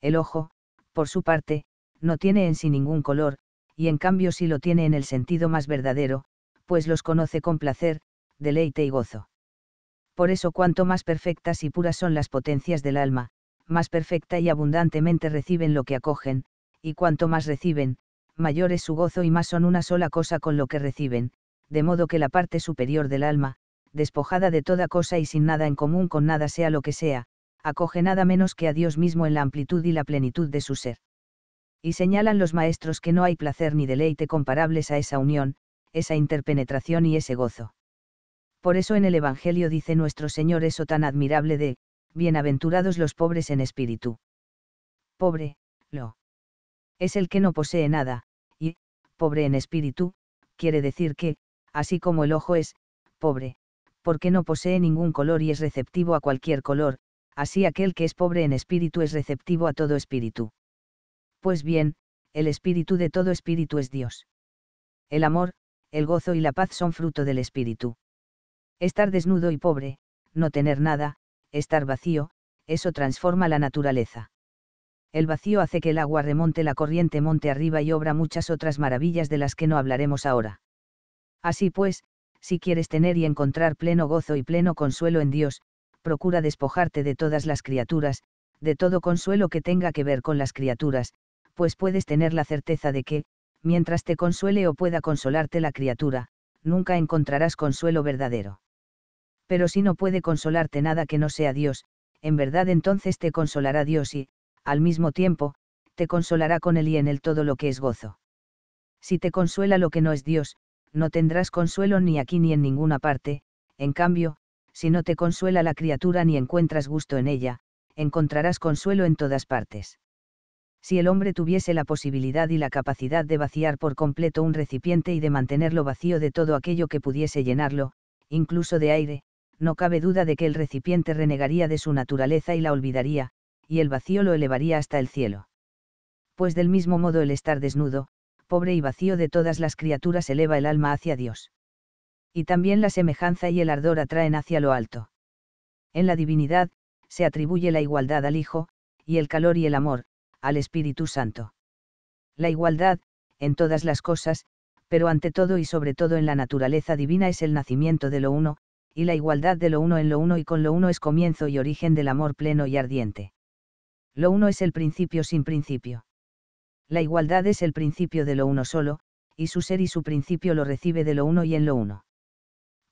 El ojo, por su parte, no tiene en sí ningún color, y en cambio sí lo tiene en el sentido más verdadero, pues los conoce con placer, deleite y gozo. Por eso cuanto más perfectas y puras son las potencias del alma, más perfecta y abundantemente reciben lo que acogen, y cuanto más reciben, mayor es su gozo y más son una sola cosa con lo que reciben, de modo que la parte superior del alma, despojada de toda cosa y sin nada en común con nada sea lo que sea, acoge nada menos que a Dios mismo en la amplitud y la plenitud de su ser. Y señalan los maestros que no hay placer ni deleite comparables a esa unión, esa interpenetración y ese gozo. Por eso en el Evangelio dice nuestro Señor eso tan admirable de, bienaventurados los pobres en espíritu. Pobre, lo. Es el que no posee nada, y, pobre en espíritu, quiere decir que, así como el ojo es, pobre, porque no posee ningún color y es receptivo a cualquier color, así aquel que es pobre en espíritu es receptivo a todo espíritu. Pues bien, el espíritu de todo espíritu es Dios. El amor, el gozo y la paz son fruto del espíritu. Estar desnudo y pobre, no tener nada, estar vacío, eso transforma la naturaleza. El vacío hace que el agua remonte la corriente monte arriba y obra muchas otras maravillas de las que no hablaremos ahora. Así pues, si quieres tener y encontrar pleno gozo y pleno consuelo en Dios, procura despojarte de todas las criaturas, de todo consuelo que tenga que ver con las criaturas, pues puedes tener la certeza de que, mientras te consuele o pueda consolarte la criatura, nunca encontrarás consuelo verdadero. Pero si no puede consolarte nada que no sea Dios, en verdad entonces te consolará Dios y, al mismo tiempo, te consolará con él y en él todo lo que es gozo. Si te consuela lo que no es Dios, no tendrás consuelo ni aquí ni en ninguna parte, en cambio, si no te consuela la criatura ni encuentras gusto en ella, encontrarás consuelo en todas partes. Si el hombre tuviese la posibilidad y la capacidad de vaciar por completo un recipiente y de mantenerlo vacío de todo aquello que pudiese llenarlo, incluso de aire, no cabe duda de que el recipiente renegaría de su naturaleza y la olvidaría, y el vacío lo elevaría hasta el cielo. Pues del mismo modo el estar desnudo, pobre y vacío de todas las criaturas eleva el alma hacia Dios. Y también la semejanza y el ardor atraen hacia lo alto. En la divinidad, se atribuye la igualdad al Hijo, y el calor y el amor, al Espíritu Santo. La igualdad, en todas las cosas, pero ante todo y sobre todo en la naturaleza divina es el nacimiento de lo uno, y la igualdad de lo uno en lo uno y con lo uno es comienzo y origen del amor pleno y ardiente. Lo uno es el principio sin principio. La igualdad es el principio de lo uno solo, y su ser y su principio lo recibe de lo uno y en lo uno.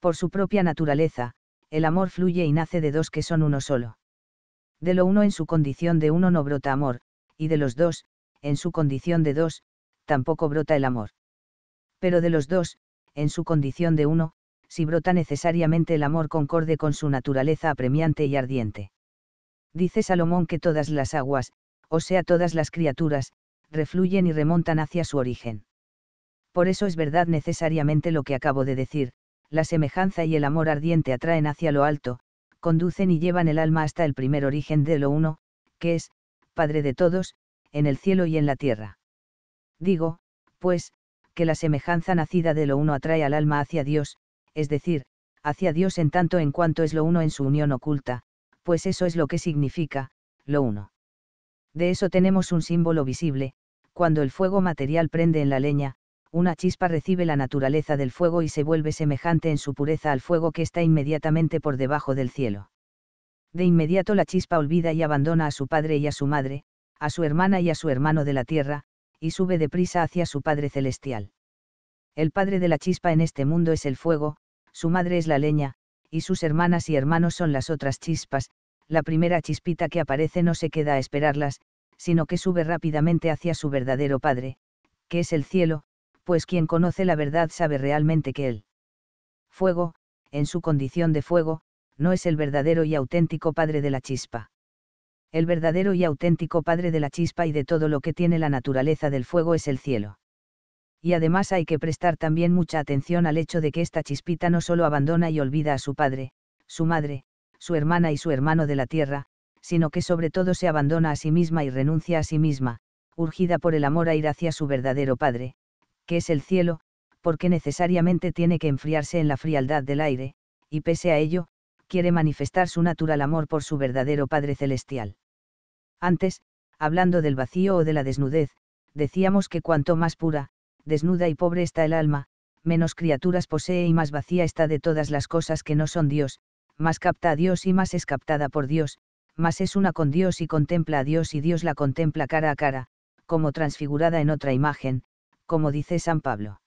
Por su propia naturaleza, el amor fluye y nace de dos que son uno solo. De lo uno en su condición de uno no brota amor, y de los dos, en su condición de dos, tampoco brota el amor. Pero de los dos, en su condición de uno, si brota necesariamente el amor concorde con su naturaleza apremiante y ardiente. Dice Salomón que todas las aguas, o sea todas las criaturas, refluyen y remontan hacia su origen. Por eso es verdad necesariamente lo que acabo de decir, la semejanza y el amor ardiente atraen hacia lo alto, conducen y llevan el alma hasta el primer origen de lo uno, que es, Padre de todos, en el cielo y en la tierra. Digo, pues, que la semejanza nacida de lo uno atrae al alma hacia Dios, es decir, hacia Dios en tanto en cuanto es lo uno en su unión oculta, pues eso es lo que significa, lo uno. De eso tenemos un símbolo visible, cuando el fuego material prende en la leña, una chispa recibe la naturaleza del fuego y se vuelve semejante en su pureza al fuego que está inmediatamente por debajo del cielo. De inmediato la chispa olvida y abandona a su padre y a su madre, a su hermana y a su hermano de la tierra, y sube deprisa hacia su Padre Celestial. El Padre de la chispa en este mundo es el fuego, su madre es la leña, y sus hermanas y hermanos son las otras chispas, la primera chispita que aparece no se queda a esperarlas, sino que sube rápidamente hacia su verdadero Padre, que es el cielo, pues quien conoce la verdad sabe realmente que Él. Fuego, en su condición de fuego, no es el verdadero y auténtico Padre de la chispa. El verdadero y auténtico Padre de la chispa y de todo lo que tiene la naturaleza del fuego es el cielo. Y además hay que prestar también mucha atención al hecho de que esta chispita no solo abandona y olvida a su padre, su madre, su hermana y su hermano de la tierra, sino que sobre todo se abandona a sí misma y renuncia a sí misma, urgida por el amor a ir hacia su verdadero Padre, que es el cielo, porque necesariamente tiene que enfriarse en la frialdad del aire, y pese a ello, quiere manifestar su natural amor por su verdadero Padre Celestial. Antes, hablando del vacío o de la desnudez, decíamos que cuanto más pura, desnuda y pobre está el alma, menos criaturas posee y más vacía está de todas las cosas que no son Dios, más capta a Dios y más es captada por Dios, mas es una con Dios y contempla a Dios y Dios la contempla cara a cara, como transfigurada en otra imagen, como dice San Pablo.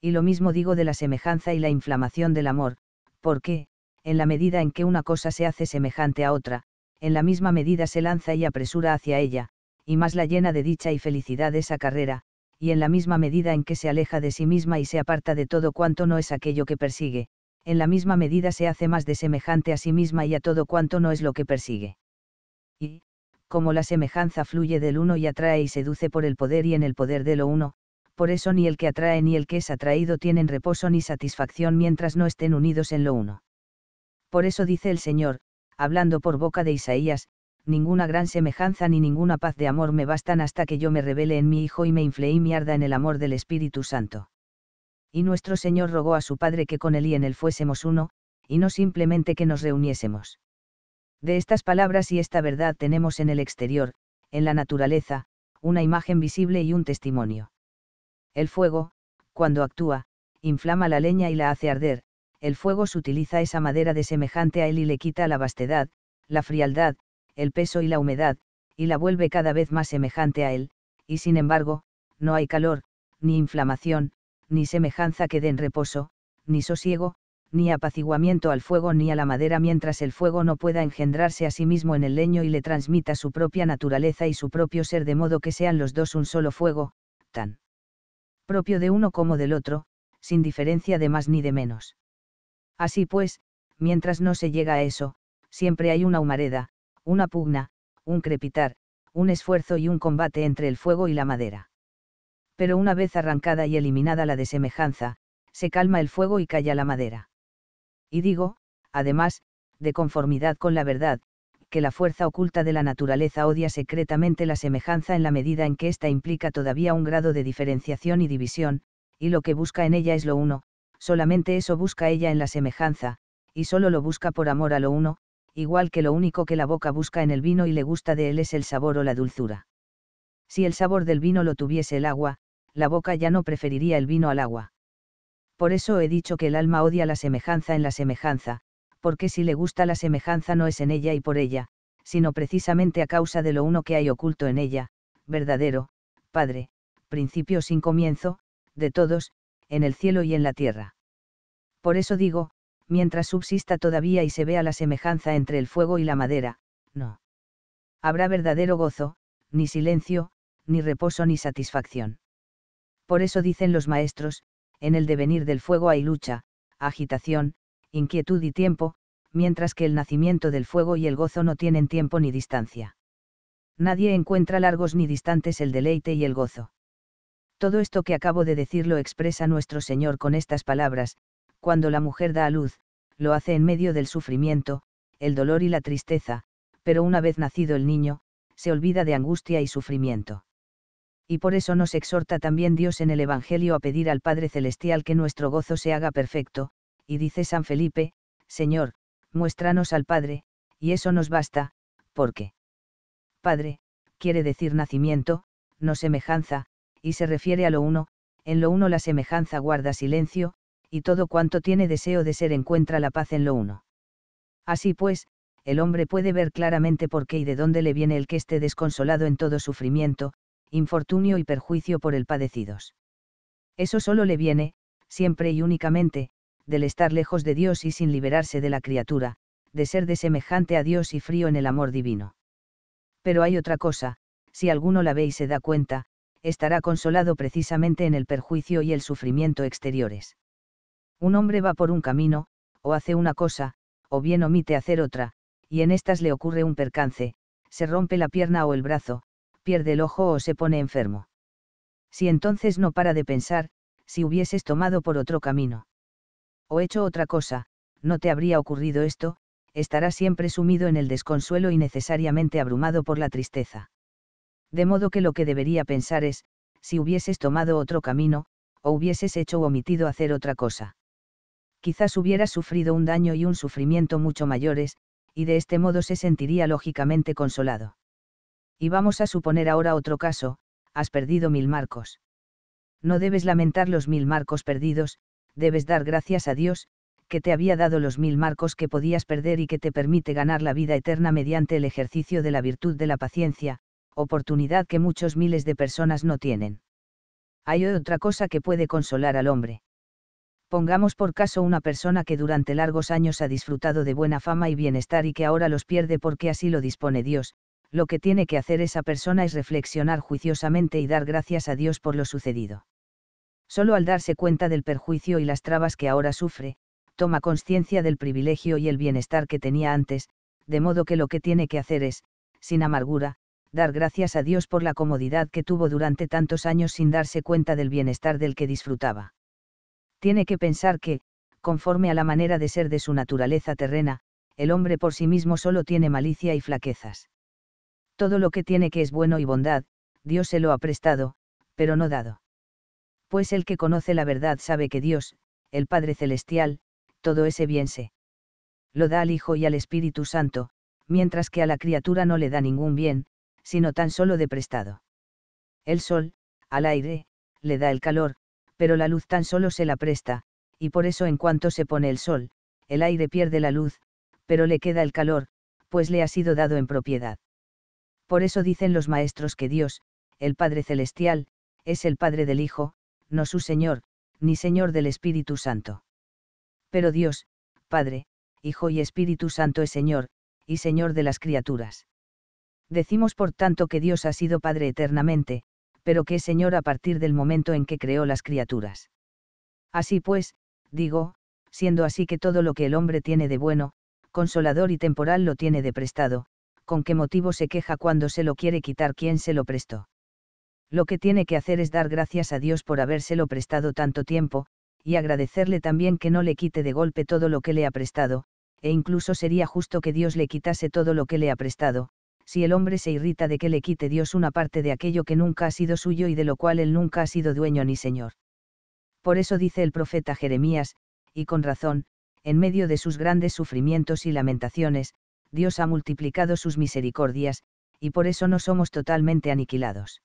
Y lo mismo digo de la semejanza y la inflamación del amor, porque, en la medida en que una cosa se hace semejante a otra, en la misma medida se lanza y apresura hacia ella, y más la llena de dicha y felicidad esa carrera, y en la misma medida en que se aleja de sí misma y se aparta de todo cuanto no es aquello que persigue, en la misma medida se hace más de semejante a sí misma y a todo cuanto no es lo que persigue. Y, como la semejanza fluye del uno y atrae y seduce por el poder y en el poder de lo uno, por eso ni el que atrae ni el que es atraído tienen reposo ni satisfacción mientras no estén unidos en lo uno. Por eso dice el Señor, hablando por boca de Isaías, ninguna gran semejanza ni ninguna paz de amor me bastan hasta que yo me revele en mi Hijo y me infle y mi arda en el amor del Espíritu Santo y nuestro Señor rogó a su Padre que con él y en él fuésemos uno, y no simplemente que nos reuniésemos. De estas palabras y esta verdad tenemos en el exterior, en la naturaleza, una imagen visible y un testimonio. El fuego, cuando actúa, inflama la leña y la hace arder, el fuego utiliza esa madera de semejante a él y le quita la vastedad, la frialdad, el peso y la humedad, y la vuelve cada vez más semejante a él, y sin embargo, no hay calor, ni inflamación, ni semejanza que den reposo, ni sosiego, ni apaciguamiento al fuego ni a la madera mientras el fuego no pueda engendrarse a sí mismo en el leño y le transmita su propia naturaleza y su propio ser de modo que sean los dos un solo fuego, tan propio de uno como del otro, sin diferencia de más ni de menos. Así pues, mientras no se llega a eso, siempre hay una humareda, una pugna, un crepitar, un esfuerzo y un combate entre el fuego y la madera pero una vez arrancada y eliminada la desemejanza, se calma el fuego y calla la madera. Y digo, además, de conformidad con la verdad, que la fuerza oculta de la naturaleza odia secretamente la semejanza en la medida en que ésta implica todavía un grado de diferenciación y división, y lo que busca en ella es lo uno, solamente eso busca ella en la semejanza, y solo lo busca por amor a lo uno, igual que lo único que la boca busca en el vino y le gusta de él es el sabor o la dulzura. Si el sabor del vino lo tuviese el agua, la boca ya no preferiría el vino al agua. Por eso he dicho que el alma odia la semejanza en la semejanza, porque si le gusta la semejanza no es en ella y por ella, sino precisamente a causa de lo uno que hay oculto en ella, verdadero, Padre, principio sin comienzo, de todos, en el cielo y en la tierra. Por eso digo, mientras subsista todavía y se vea la semejanza entre el fuego y la madera, no. Habrá verdadero gozo, ni silencio, ni reposo ni satisfacción. Por eso dicen los maestros, en el devenir del fuego hay lucha, agitación, inquietud y tiempo, mientras que el nacimiento del fuego y el gozo no tienen tiempo ni distancia. Nadie encuentra largos ni distantes el deleite y el gozo. Todo esto que acabo de decir lo expresa nuestro Señor con estas palabras, cuando la mujer da a luz, lo hace en medio del sufrimiento, el dolor y la tristeza, pero una vez nacido el niño, se olvida de angustia y sufrimiento y por eso nos exhorta también Dios en el Evangelio a pedir al Padre Celestial que nuestro gozo se haga perfecto, y dice San Felipe, Señor, muéstranos al Padre, y eso nos basta, porque Padre, quiere decir nacimiento, no semejanza, y se refiere a lo uno, en lo uno la semejanza guarda silencio, y todo cuanto tiene deseo de ser encuentra la paz en lo uno. Así pues, el hombre puede ver claramente por qué y de dónde le viene el que esté desconsolado en todo sufrimiento, infortunio y perjuicio por el padecidos. Eso solo le viene, siempre y únicamente, del estar lejos de Dios y sin liberarse de la criatura, de ser desemejante a Dios y frío en el amor divino. Pero hay otra cosa, si alguno la ve y se da cuenta, estará consolado precisamente en el perjuicio y el sufrimiento exteriores. Un hombre va por un camino, o hace una cosa, o bien omite hacer otra, y en estas le ocurre un percance, se rompe la pierna o el brazo, pierde el ojo o se pone enfermo. Si entonces no para de pensar, si hubieses tomado por otro camino. O hecho otra cosa, no te habría ocurrido esto, estará siempre sumido en el desconsuelo y necesariamente abrumado por la tristeza. De modo que lo que debería pensar es, si hubieses tomado otro camino, o hubieses hecho o omitido hacer otra cosa. Quizás hubieras sufrido un daño y un sufrimiento mucho mayores, y de este modo se sentiría lógicamente consolado y vamos a suponer ahora otro caso, has perdido mil marcos. No debes lamentar los mil marcos perdidos, debes dar gracias a Dios, que te había dado los mil marcos que podías perder y que te permite ganar la vida eterna mediante el ejercicio de la virtud de la paciencia, oportunidad que muchos miles de personas no tienen. Hay otra cosa que puede consolar al hombre. Pongamos por caso una persona que durante largos años ha disfrutado de buena fama y bienestar y que ahora los pierde porque así lo dispone Dios, lo que tiene que hacer esa persona es reflexionar juiciosamente y dar gracias a Dios por lo sucedido. Solo al darse cuenta del perjuicio y las trabas que ahora sufre, toma conciencia del privilegio y el bienestar que tenía antes, de modo que lo que tiene que hacer es, sin amargura, dar gracias a Dios por la comodidad que tuvo durante tantos años sin darse cuenta del bienestar del que disfrutaba. Tiene que pensar que, conforme a la manera de ser de su naturaleza terrena, el hombre por sí mismo solo tiene malicia y flaquezas. Todo lo que tiene que es bueno y bondad, Dios se lo ha prestado, pero no dado. Pues el que conoce la verdad sabe que Dios, el Padre Celestial, todo ese bien se lo da al Hijo y al Espíritu Santo, mientras que a la criatura no le da ningún bien, sino tan solo de prestado. El sol, al aire, le da el calor, pero la luz tan solo se la presta, y por eso en cuanto se pone el sol, el aire pierde la luz, pero le queda el calor, pues le ha sido dado en propiedad. Por eso dicen los maestros que Dios, el Padre Celestial, es el Padre del Hijo, no su Señor, ni Señor del Espíritu Santo. Pero Dios, Padre, Hijo y Espíritu Santo es Señor, y Señor de las criaturas. Decimos por tanto que Dios ha sido Padre eternamente, pero que es Señor a partir del momento en que creó las criaturas. Así pues, digo, siendo así que todo lo que el hombre tiene de bueno, consolador y temporal lo tiene de prestado, con qué motivo se queja cuando se lo quiere quitar quien se lo prestó. Lo que tiene que hacer es dar gracias a Dios por habérselo prestado tanto tiempo, y agradecerle también que no le quite de golpe todo lo que le ha prestado, e incluso sería justo que Dios le quitase todo lo que le ha prestado, si el hombre se irrita de que le quite Dios una parte de aquello que nunca ha sido suyo y de lo cual él nunca ha sido dueño ni señor. Por eso dice el profeta Jeremías, y con razón, en medio de sus grandes sufrimientos y lamentaciones, Dios ha multiplicado sus misericordias, y por eso no somos totalmente aniquilados.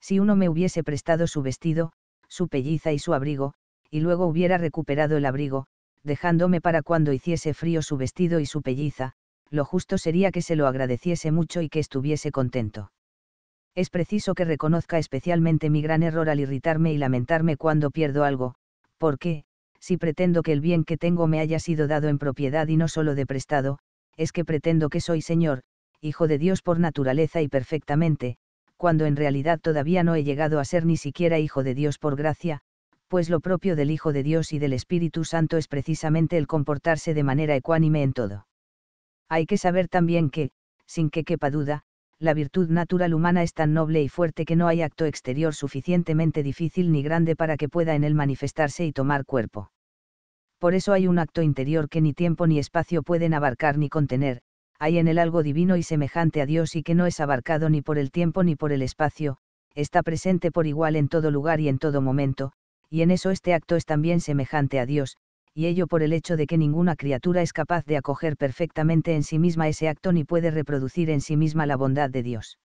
Si uno me hubiese prestado su vestido, su pelliza y su abrigo, y luego hubiera recuperado el abrigo, dejándome para cuando hiciese frío su vestido y su pelliza, lo justo sería que se lo agradeciese mucho y que estuviese contento. Es preciso que reconozca especialmente mi gran error al irritarme y lamentarme cuando pierdo algo, porque, si pretendo que el bien que tengo me haya sido dado en propiedad y no solo de prestado, es que pretendo que soy Señor, Hijo de Dios por naturaleza y perfectamente, cuando en realidad todavía no he llegado a ser ni siquiera Hijo de Dios por gracia, pues lo propio del Hijo de Dios y del Espíritu Santo es precisamente el comportarse de manera ecuánime en todo. Hay que saber también que, sin que quepa duda, la virtud natural humana es tan noble y fuerte que no hay acto exterior suficientemente difícil ni grande para que pueda en él manifestarse y tomar cuerpo por eso hay un acto interior que ni tiempo ni espacio pueden abarcar ni contener, hay en él algo divino y semejante a Dios y que no es abarcado ni por el tiempo ni por el espacio, está presente por igual en todo lugar y en todo momento, y en eso este acto es también semejante a Dios, y ello por el hecho de que ninguna criatura es capaz de acoger perfectamente en sí misma ese acto ni puede reproducir en sí misma la bondad de Dios.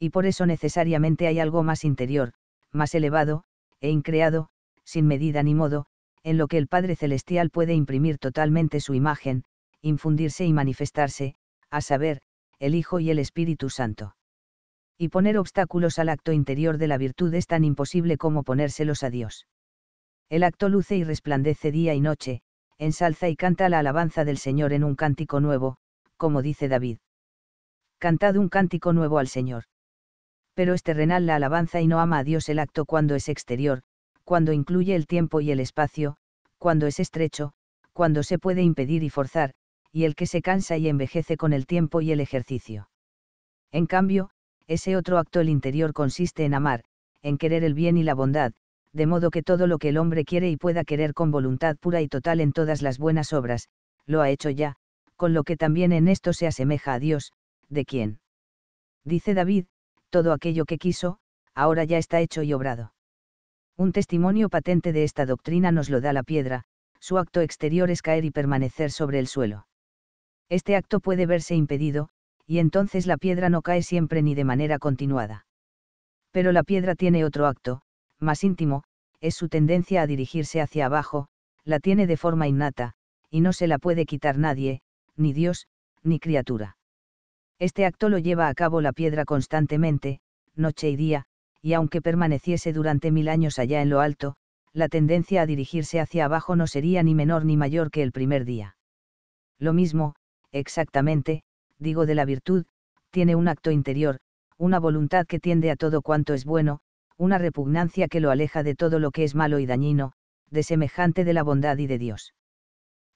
Y por eso necesariamente hay algo más interior, más elevado, e increado, sin medida ni modo, en lo que el Padre Celestial puede imprimir totalmente su imagen, infundirse y manifestarse, a saber, el Hijo y el Espíritu Santo. Y poner obstáculos al acto interior de la virtud es tan imposible como ponérselos a Dios. El acto luce y resplandece día y noche, ensalza y canta la alabanza del Señor en un cántico nuevo, como dice David. Cantad un cántico nuevo al Señor. Pero es terrenal la alabanza y no ama a Dios el acto cuando es exterior, cuando incluye el tiempo y el espacio, cuando es estrecho, cuando se puede impedir y forzar, y el que se cansa y envejece con el tiempo y el ejercicio. En cambio, ese otro acto el interior consiste en amar, en querer el bien y la bondad, de modo que todo lo que el hombre quiere y pueda querer con voluntad pura y total en todas las buenas obras, lo ha hecho ya, con lo que también en esto se asemeja a Dios, de quien. Dice David, todo aquello que quiso, ahora ya está hecho y obrado. Un testimonio patente de esta doctrina nos lo da la piedra, su acto exterior es caer y permanecer sobre el suelo. Este acto puede verse impedido, y entonces la piedra no cae siempre ni de manera continuada. Pero la piedra tiene otro acto, más íntimo, es su tendencia a dirigirse hacia abajo, la tiene de forma innata, y no se la puede quitar nadie, ni Dios, ni criatura. Este acto lo lleva a cabo la piedra constantemente, noche y día, y aunque permaneciese durante mil años allá en lo alto, la tendencia a dirigirse hacia abajo no sería ni menor ni mayor que el primer día. Lo mismo, exactamente, digo de la virtud, tiene un acto interior, una voluntad que tiende a todo cuanto es bueno, una repugnancia que lo aleja de todo lo que es malo y dañino, desemejante de la bondad y de Dios.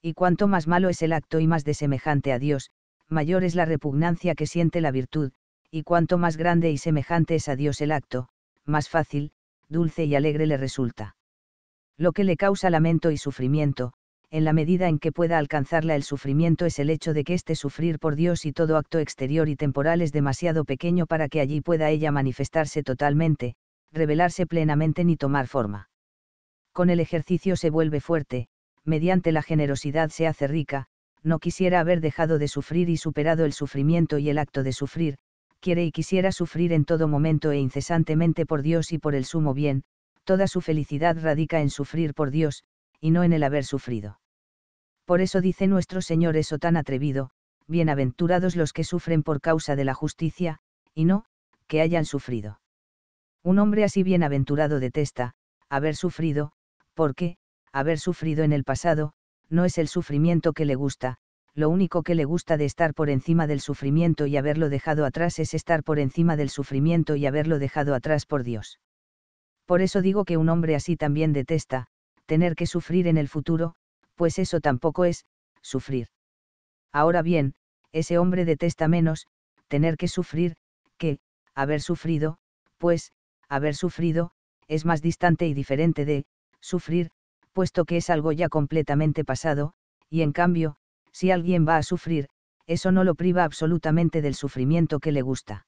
Y cuanto más malo es el acto y más desemejante a Dios, mayor es la repugnancia que siente la virtud, y cuanto más grande y semejante es a Dios el acto, más fácil, dulce y alegre le resulta. Lo que le causa lamento y sufrimiento, en la medida en que pueda alcanzarla el sufrimiento es el hecho de que este sufrir por Dios y todo acto exterior y temporal es demasiado pequeño para que allí pueda ella manifestarse totalmente, revelarse plenamente ni tomar forma. Con el ejercicio se vuelve fuerte, mediante la generosidad se hace rica, no quisiera haber dejado de sufrir y superado el sufrimiento y el acto de sufrir, quiere y quisiera sufrir en todo momento e incesantemente por Dios y por el sumo bien, toda su felicidad radica en sufrir por Dios, y no en el haber sufrido. Por eso dice nuestro Señor eso tan atrevido, bienaventurados los que sufren por causa de la justicia, y no, que hayan sufrido. Un hombre así bienaventurado detesta, haber sufrido, porque, haber sufrido en el pasado, no es el sufrimiento que le gusta, lo único que le gusta de estar por encima del sufrimiento y haberlo dejado atrás es estar por encima del sufrimiento y haberlo dejado atrás por Dios. Por eso digo que un hombre así también detesta, tener que sufrir en el futuro, pues eso tampoco es, sufrir. Ahora bien, ese hombre detesta menos, tener que sufrir, que, haber sufrido, pues, haber sufrido, es más distante y diferente de, sufrir, puesto que es algo ya completamente pasado, y en cambio, si alguien va a sufrir, eso no lo priva absolutamente del sufrimiento que le gusta.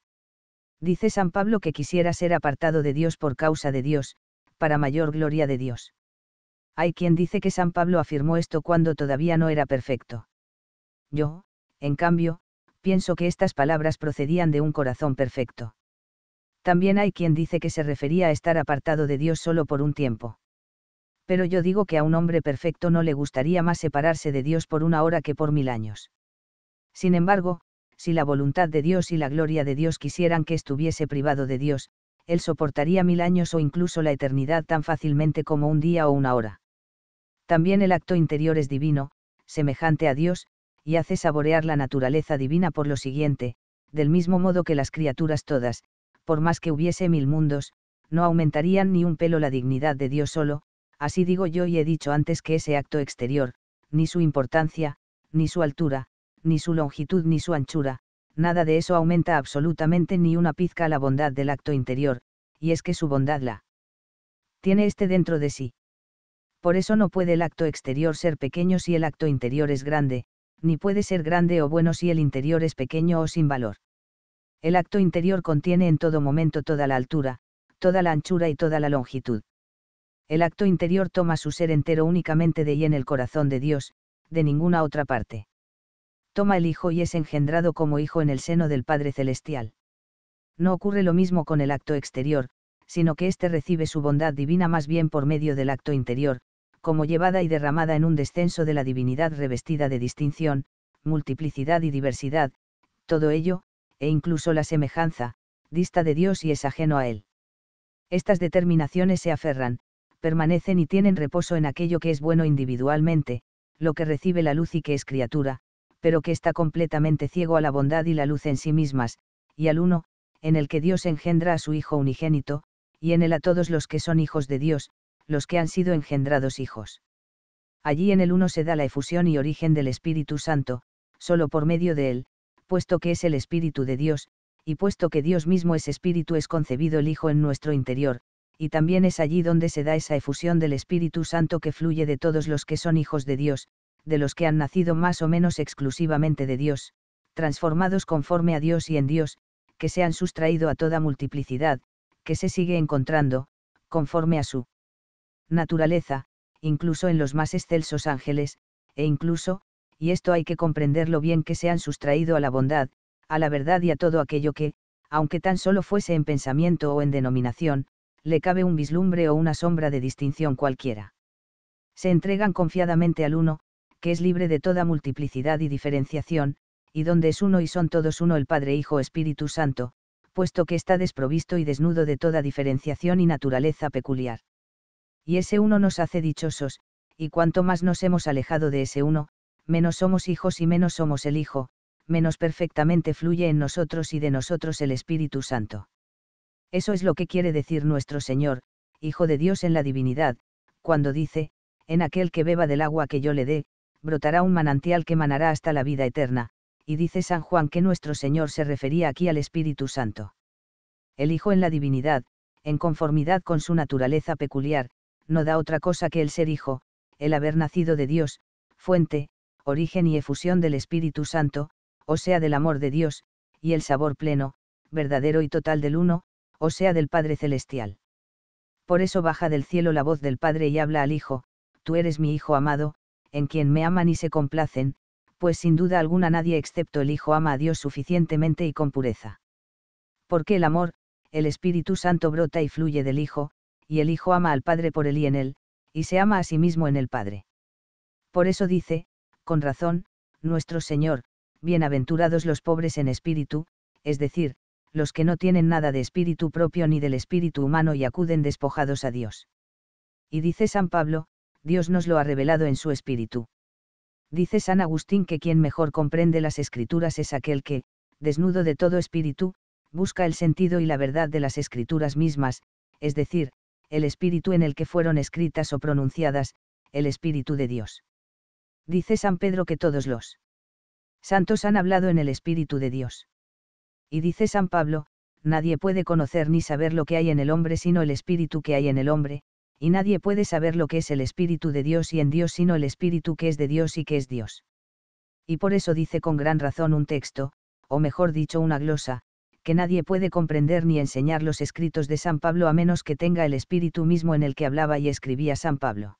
Dice San Pablo que quisiera ser apartado de Dios por causa de Dios, para mayor gloria de Dios. Hay quien dice que San Pablo afirmó esto cuando todavía no era perfecto. Yo, en cambio, pienso que estas palabras procedían de un corazón perfecto. También hay quien dice que se refería a estar apartado de Dios solo por un tiempo pero yo digo que a un hombre perfecto no le gustaría más separarse de Dios por una hora que por mil años. Sin embargo, si la voluntad de Dios y la gloria de Dios quisieran que estuviese privado de Dios, él soportaría mil años o incluso la eternidad tan fácilmente como un día o una hora. También el acto interior es divino, semejante a Dios, y hace saborear la naturaleza divina por lo siguiente, del mismo modo que las criaturas todas, por más que hubiese mil mundos, no aumentarían ni un pelo la dignidad de Dios solo, así digo yo y he dicho antes que ese acto exterior, ni su importancia, ni su altura, ni su longitud ni su anchura, nada de eso aumenta absolutamente ni una pizca la bondad del acto interior, y es que su bondad la tiene este dentro de sí. Por eso no puede el acto exterior ser pequeño si el acto interior es grande, ni puede ser grande o bueno si el interior es pequeño o sin valor. El acto interior contiene en todo momento toda la altura, toda la anchura y toda la longitud el acto interior toma su ser entero únicamente de y en el corazón de Dios, de ninguna otra parte. Toma el Hijo y es engendrado como Hijo en el seno del Padre Celestial. No ocurre lo mismo con el acto exterior, sino que éste recibe su bondad divina más bien por medio del acto interior, como llevada y derramada en un descenso de la divinidad revestida de distinción, multiplicidad y diversidad, todo ello, e incluso la semejanza, dista de Dios y es ajeno a Él. Estas determinaciones se aferran, permanecen y tienen reposo en aquello que es bueno individualmente, lo que recibe la luz y que es criatura, pero que está completamente ciego a la bondad y la luz en sí mismas, y al uno, en el que Dios engendra a su Hijo unigénito, y en él a todos los que son hijos de Dios, los que han sido engendrados hijos. Allí en el uno se da la efusión y origen del Espíritu Santo, solo por medio de él, puesto que es el Espíritu de Dios, y puesto que Dios mismo es Espíritu es concebido el Hijo en nuestro interior, y también es allí donde se da esa efusión del Espíritu Santo que fluye de todos los que son hijos de Dios, de los que han nacido más o menos exclusivamente de Dios, transformados conforme a Dios y en Dios, que se han sustraído a toda multiplicidad, que se sigue encontrando, conforme a su naturaleza, incluso en los más excelsos ángeles, e incluso, y esto hay que comprenderlo bien, que se han sustraído a la bondad, a la verdad y a todo aquello que, aunque tan solo fuese en pensamiento o en denominación, le cabe un vislumbre o una sombra de distinción cualquiera. Se entregan confiadamente al uno, que es libre de toda multiplicidad y diferenciación, y donde es uno y son todos uno el Padre, Hijo, Espíritu Santo, puesto que está desprovisto y desnudo de toda diferenciación y naturaleza peculiar. Y ese uno nos hace dichosos, y cuanto más nos hemos alejado de ese uno, menos somos hijos y menos somos el Hijo, menos perfectamente fluye en nosotros y de nosotros el Espíritu Santo. Eso es lo que quiere decir nuestro Señor, Hijo de Dios en la divinidad, cuando dice, en aquel que beba del agua que yo le dé, brotará un manantial que manará hasta la vida eterna, y dice San Juan que nuestro Señor se refería aquí al Espíritu Santo. El Hijo en la divinidad, en conformidad con su naturaleza peculiar, no da otra cosa que el ser Hijo, el haber nacido de Dios, fuente, origen y efusión del Espíritu Santo, o sea del amor de Dios, y el sabor pleno, verdadero y total del uno, o sea del Padre Celestial. Por eso baja del cielo la voz del Padre y habla al Hijo, Tú eres mi Hijo amado, en quien me aman y se complacen, pues sin duda alguna nadie excepto el Hijo ama a Dios suficientemente y con pureza. Porque el amor, el Espíritu Santo brota y fluye del Hijo, y el Hijo ama al Padre por él y en él, y se ama a sí mismo en el Padre. Por eso dice, con razón, nuestro Señor, bienaventurados los pobres en espíritu, es decir, los que no tienen nada de espíritu propio ni del espíritu humano y acuden despojados a Dios. Y dice San Pablo, Dios nos lo ha revelado en su espíritu. Dice San Agustín que quien mejor comprende las escrituras es aquel que, desnudo de todo espíritu, busca el sentido y la verdad de las escrituras mismas, es decir, el espíritu en el que fueron escritas o pronunciadas, el espíritu de Dios. Dice San Pedro que todos los santos han hablado en el espíritu de Dios. Y dice San Pablo, nadie puede conocer ni saber lo que hay en el hombre sino el espíritu que hay en el hombre, y nadie puede saber lo que es el espíritu de Dios y en Dios sino el espíritu que es de Dios y que es Dios. Y por eso dice con gran razón un texto, o mejor dicho una glosa, que nadie puede comprender ni enseñar los escritos de San Pablo a menos que tenga el espíritu mismo en el que hablaba y escribía San Pablo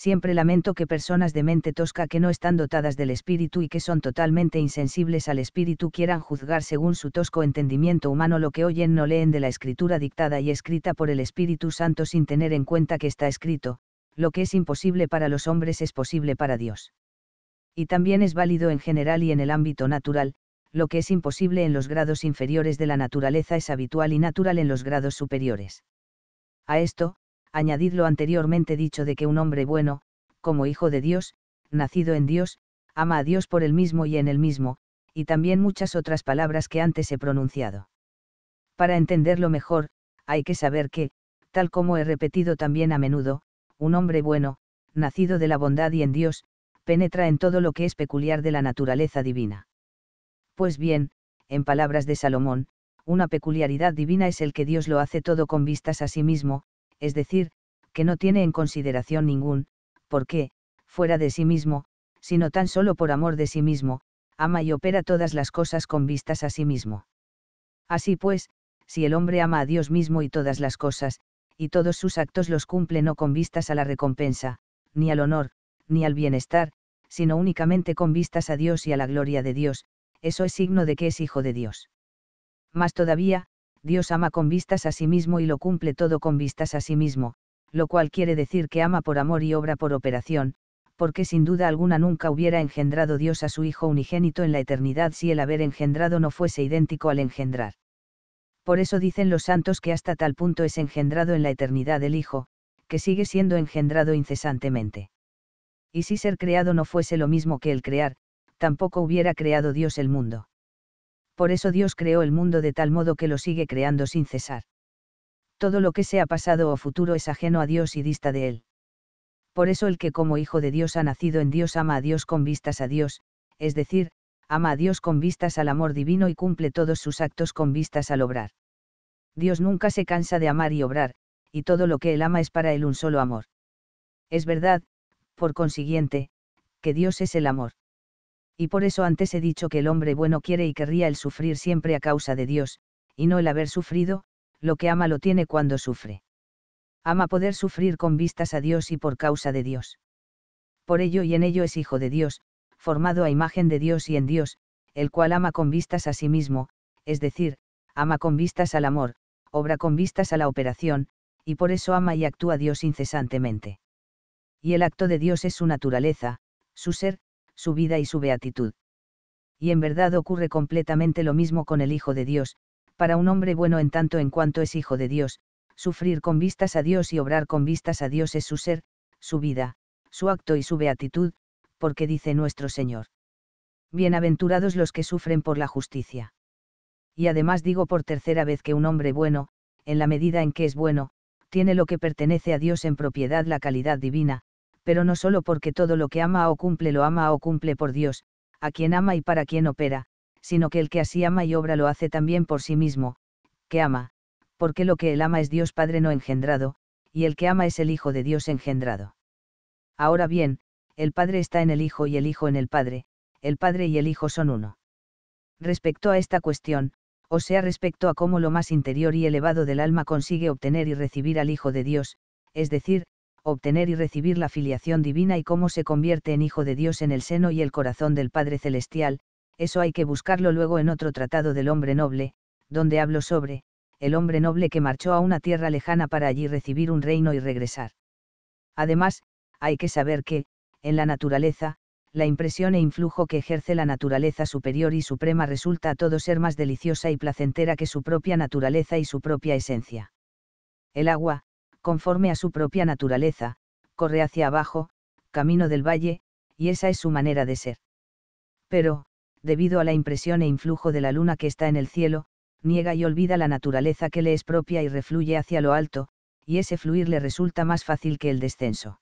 siempre lamento que personas de mente tosca que no están dotadas del espíritu y que son totalmente insensibles al espíritu quieran juzgar según su tosco entendimiento humano lo que oyen no leen de la escritura dictada y escrita por el Espíritu Santo sin tener en cuenta que está escrito, lo que es imposible para los hombres es posible para Dios. Y también es válido en general y en el ámbito natural, lo que es imposible en los grados inferiores de la naturaleza es habitual y natural en los grados superiores. A esto, añadid lo anteriormente dicho de que un hombre bueno, como hijo de Dios, nacido en Dios, ama a Dios por el mismo y en el mismo, y también muchas otras palabras que antes he pronunciado. Para entenderlo mejor, hay que saber que, tal como he repetido también a menudo, un hombre bueno, nacido de la bondad y en Dios, penetra en todo lo que es peculiar de la naturaleza divina. Pues bien, en palabras de Salomón, una peculiaridad divina es el que Dios lo hace todo con vistas a sí mismo, es decir, que no tiene en consideración ningún, porque, fuera de sí mismo, sino tan solo por amor de sí mismo, ama y opera todas las cosas con vistas a sí mismo. Así pues, si el hombre ama a Dios mismo y todas las cosas, y todos sus actos los cumple no con vistas a la recompensa, ni al honor, ni al bienestar, sino únicamente con vistas a Dios y a la gloria de Dios, eso es signo de que es hijo de Dios. Mas todavía, Dios ama con vistas a sí mismo y lo cumple todo con vistas a sí mismo, lo cual quiere decir que ama por amor y obra por operación, porque sin duda alguna nunca hubiera engendrado Dios a su Hijo unigénito en la eternidad si el haber engendrado no fuese idéntico al engendrar. Por eso dicen los santos que hasta tal punto es engendrado en la eternidad el Hijo, que sigue siendo engendrado incesantemente. Y si ser creado no fuese lo mismo que el crear, tampoco hubiera creado Dios el mundo por eso Dios creó el mundo de tal modo que lo sigue creando sin cesar. Todo lo que sea pasado o futuro es ajeno a Dios y dista de Él. Por eso el que como hijo de Dios ha nacido en Dios ama a Dios con vistas a Dios, es decir, ama a Dios con vistas al amor divino y cumple todos sus actos con vistas al obrar. Dios nunca se cansa de amar y obrar, y todo lo que Él ama es para Él un solo amor. Es verdad, por consiguiente, que Dios es el amor y por eso antes he dicho que el hombre bueno quiere y querría el sufrir siempre a causa de Dios, y no el haber sufrido, lo que ama lo tiene cuando sufre. Ama poder sufrir con vistas a Dios y por causa de Dios. Por ello y en ello es hijo de Dios, formado a imagen de Dios y en Dios, el cual ama con vistas a sí mismo, es decir, ama con vistas al amor, obra con vistas a la operación, y por eso ama y actúa Dios incesantemente. Y el acto de Dios es su naturaleza, su ser, su vida y su beatitud. Y en verdad ocurre completamente lo mismo con el Hijo de Dios, para un hombre bueno en tanto en cuanto es Hijo de Dios, sufrir con vistas a Dios y obrar con vistas a Dios es su ser, su vida, su acto y su beatitud, porque dice nuestro Señor. Bienaventurados los que sufren por la justicia. Y además digo por tercera vez que un hombre bueno, en la medida en que es bueno, tiene lo que pertenece a Dios en propiedad la calidad divina, pero no solo porque todo lo que ama o cumple lo ama o cumple por Dios, a quien ama y para quien opera, sino que el que así ama y obra lo hace también por sí mismo, que ama, porque lo que él ama es Dios Padre no engendrado, y el que ama es el Hijo de Dios engendrado. Ahora bien, el Padre está en el Hijo y el Hijo en el Padre, el Padre y el Hijo son uno. Respecto a esta cuestión, o sea respecto a cómo lo más interior y elevado del alma consigue obtener y recibir al Hijo de Dios, es decir, obtener y recibir la filiación divina y cómo se convierte en hijo de Dios en el seno y el corazón del Padre Celestial, eso hay que buscarlo luego en otro tratado del hombre noble, donde hablo sobre, el hombre noble que marchó a una tierra lejana para allí recibir un reino y regresar. Además, hay que saber que, en la naturaleza, la impresión e influjo que ejerce la naturaleza superior y suprema resulta a todo ser más deliciosa y placentera que su propia naturaleza y su propia esencia. El agua, conforme a su propia naturaleza, corre hacia abajo, camino del valle, y esa es su manera de ser. Pero, debido a la impresión e influjo de la luna que está en el cielo, niega y olvida la naturaleza que le es propia y refluye hacia lo alto, y ese fluir le resulta más fácil que el descenso.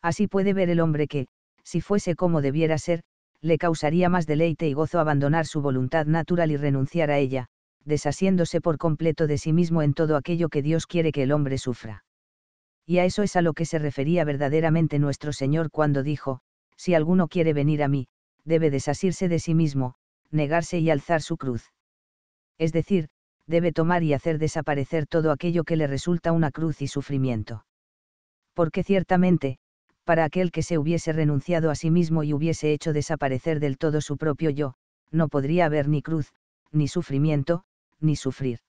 Así puede ver el hombre que, si fuese como debiera ser, le causaría más deleite y gozo abandonar su voluntad natural y renunciar a ella, desasiéndose por completo de sí mismo en todo aquello que Dios quiere que el hombre sufra. Y a eso es a lo que se refería verdaderamente nuestro Señor cuando dijo, si alguno quiere venir a mí, debe desasirse de sí mismo, negarse y alzar su cruz. Es decir, debe tomar y hacer desaparecer todo aquello que le resulta una cruz y sufrimiento. Porque ciertamente, para aquel que se hubiese renunciado a sí mismo y hubiese hecho desaparecer del todo su propio yo, no podría haber ni cruz, ni sufrimiento, ni sufrir.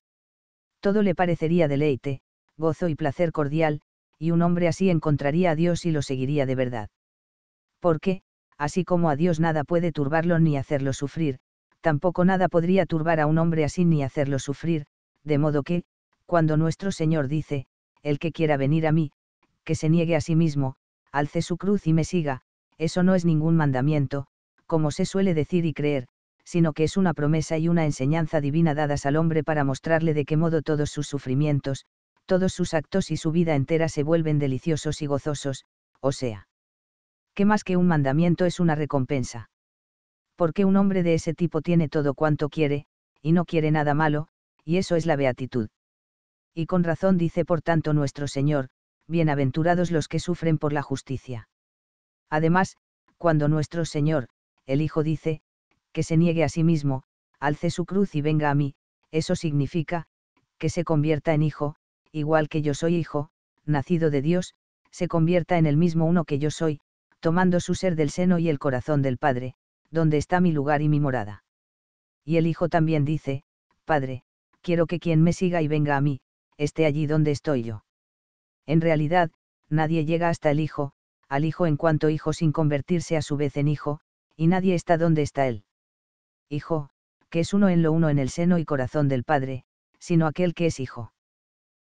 Todo le parecería deleite, gozo y placer cordial, y un hombre así encontraría a Dios y lo seguiría de verdad. Porque, así como a Dios nada puede turbarlo ni hacerlo sufrir, tampoco nada podría turbar a un hombre así ni hacerlo sufrir, de modo que, cuando nuestro Señor dice, el que quiera venir a mí, que se niegue a sí mismo, alce su cruz y me siga, eso no es ningún mandamiento, como se suele decir y creer, sino que es una promesa y una enseñanza divina dadas al hombre para mostrarle de qué modo todos sus sufrimientos, todos sus actos y su vida entera se vuelven deliciosos y gozosos, o sea, ¿Qué más que un mandamiento es una recompensa. Porque un hombre de ese tipo tiene todo cuanto quiere, y no quiere nada malo, y eso es la beatitud. Y con razón dice por tanto nuestro Señor, bienaventurados los que sufren por la justicia. Además, cuando nuestro Señor, el Hijo dice, que se niegue a sí mismo, alce su cruz y venga a mí, eso significa, que se convierta en hijo, igual que yo soy hijo, nacido de Dios, se convierta en el mismo uno que yo soy, tomando su ser del seno y el corazón del Padre, donde está mi lugar y mi morada. Y el Hijo también dice, Padre, quiero que quien me siga y venga a mí, esté allí donde estoy yo. En realidad, nadie llega hasta el Hijo, al Hijo en cuanto Hijo sin convertirse a su vez en Hijo, y nadie está donde está Él hijo, que es uno en lo uno en el seno y corazón del Padre, sino aquel que es hijo.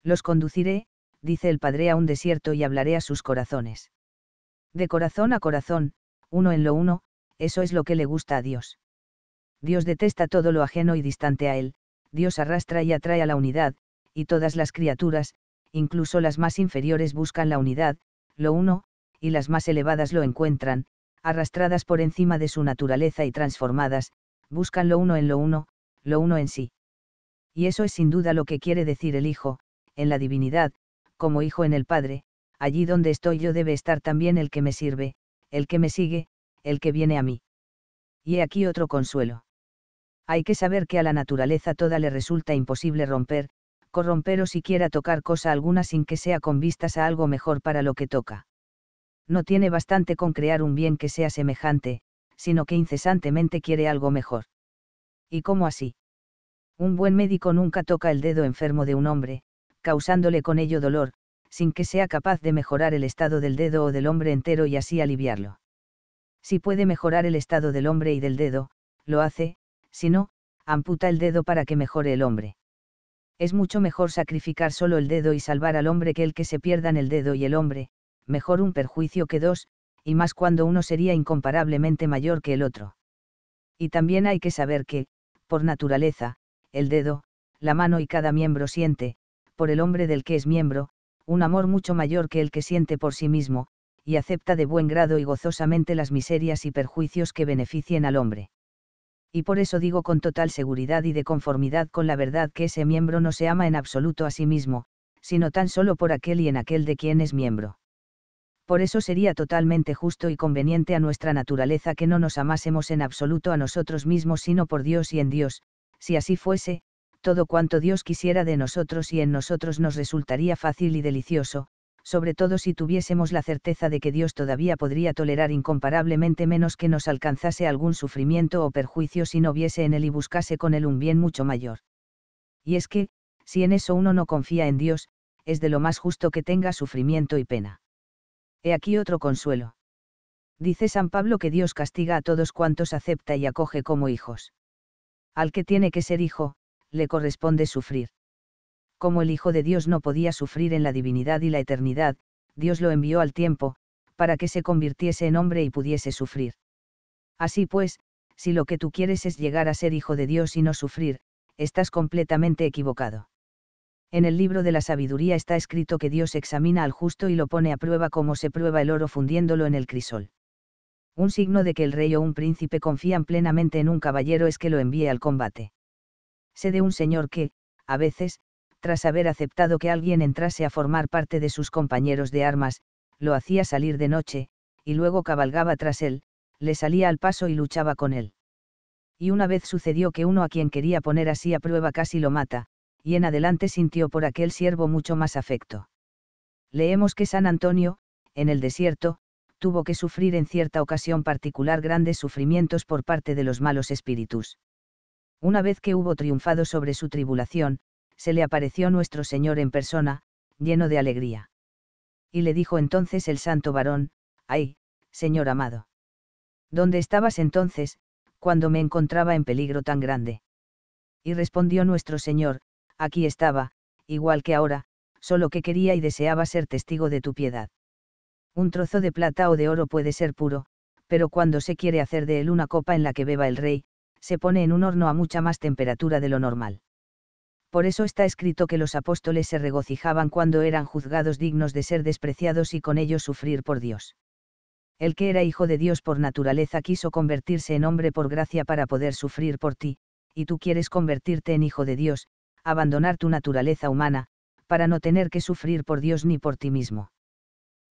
Los conduciré, dice el Padre, a un desierto y hablaré a sus corazones. De corazón a corazón, uno en lo uno, eso es lo que le gusta a Dios. Dios detesta todo lo ajeno y distante a Él, Dios arrastra y atrae a la unidad, y todas las criaturas, incluso las más inferiores buscan la unidad, lo uno, y las más elevadas lo encuentran, arrastradas por encima de su naturaleza y transformadas, buscan lo uno en lo uno, lo uno en sí. Y eso es sin duda lo que quiere decir el Hijo, en la divinidad, como Hijo en el Padre, allí donde estoy yo debe estar también el que me sirve, el que me sigue, el que viene a mí. Y he aquí otro consuelo. Hay que saber que a la naturaleza toda le resulta imposible romper, corromper o siquiera tocar cosa alguna sin que sea con vistas a algo mejor para lo que toca. No tiene bastante con crear un bien que sea semejante, sino que incesantemente quiere algo mejor. ¿Y cómo así? Un buen médico nunca toca el dedo enfermo de un hombre, causándole con ello dolor, sin que sea capaz de mejorar el estado del dedo o del hombre entero y así aliviarlo. Si puede mejorar el estado del hombre y del dedo, lo hace, si no, amputa el dedo para que mejore el hombre. Es mucho mejor sacrificar solo el dedo y salvar al hombre que el que se pierdan el dedo y el hombre, mejor un perjuicio que dos, y más cuando uno sería incomparablemente mayor que el otro. Y también hay que saber que, por naturaleza, el dedo, la mano y cada miembro siente, por el hombre del que es miembro, un amor mucho mayor que el que siente por sí mismo, y acepta de buen grado y gozosamente las miserias y perjuicios que beneficien al hombre. Y por eso digo con total seguridad y de conformidad con la verdad que ese miembro no se ama en absoluto a sí mismo, sino tan solo por aquel y en aquel de quien es miembro por eso sería totalmente justo y conveniente a nuestra naturaleza que no nos amásemos en absoluto a nosotros mismos sino por Dios y en Dios, si así fuese, todo cuanto Dios quisiera de nosotros y en nosotros nos resultaría fácil y delicioso, sobre todo si tuviésemos la certeza de que Dios todavía podría tolerar incomparablemente menos que nos alcanzase algún sufrimiento o perjuicio si no viese en él y buscase con él un bien mucho mayor. Y es que, si en eso uno no confía en Dios, es de lo más justo que tenga sufrimiento y pena. He aquí otro consuelo. Dice San Pablo que Dios castiga a todos cuantos acepta y acoge como hijos. Al que tiene que ser hijo, le corresponde sufrir. Como el Hijo de Dios no podía sufrir en la divinidad y la eternidad, Dios lo envió al tiempo, para que se convirtiese en hombre y pudiese sufrir. Así pues, si lo que tú quieres es llegar a ser hijo de Dios y no sufrir, estás completamente equivocado. En el libro de la sabiduría está escrito que Dios examina al justo y lo pone a prueba como se prueba el oro fundiéndolo en el crisol. Un signo de que el rey o un príncipe confían plenamente en un caballero es que lo envíe al combate. Sé de un señor que, a veces, tras haber aceptado que alguien entrase a formar parte de sus compañeros de armas, lo hacía salir de noche, y luego cabalgaba tras él, le salía al paso y luchaba con él. Y una vez sucedió que uno a quien quería poner así a prueba casi lo mata, y en adelante sintió por aquel siervo mucho más afecto. Leemos que San Antonio, en el desierto, tuvo que sufrir en cierta ocasión particular grandes sufrimientos por parte de los malos espíritus. Una vez que hubo triunfado sobre su tribulación, se le apareció nuestro Señor en persona, lleno de alegría. Y le dijo entonces el santo varón, ay, Señor amado. ¿Dónde estabas entonces, cuando me encontraba en peligro tan grande? Y respondió nuestro Señor, aquí estaba, igual que ahora, solo que quería y deseaba ser testigo de tu piedad. Un trozo de plata o de oro puede ser puro, pero cuando se quiere hacer de él una copa en la que beba el rey, se pone en un horno a mucha más temperatura de lo normal. Por eso está escrito que los apóstoles se regocijaban cuando eran juzgados dignos de ser despreciados y con ellos sufrir por Dios. El que era hijo de Dios por naturaleza quiso convertirse en hombre por gracia para poder sufrir por ti, y tú quieres convertirte en hijo de Dios, abandonar tu naturaleza humana, para no tener que sufrir por Dios ni por ti mismo.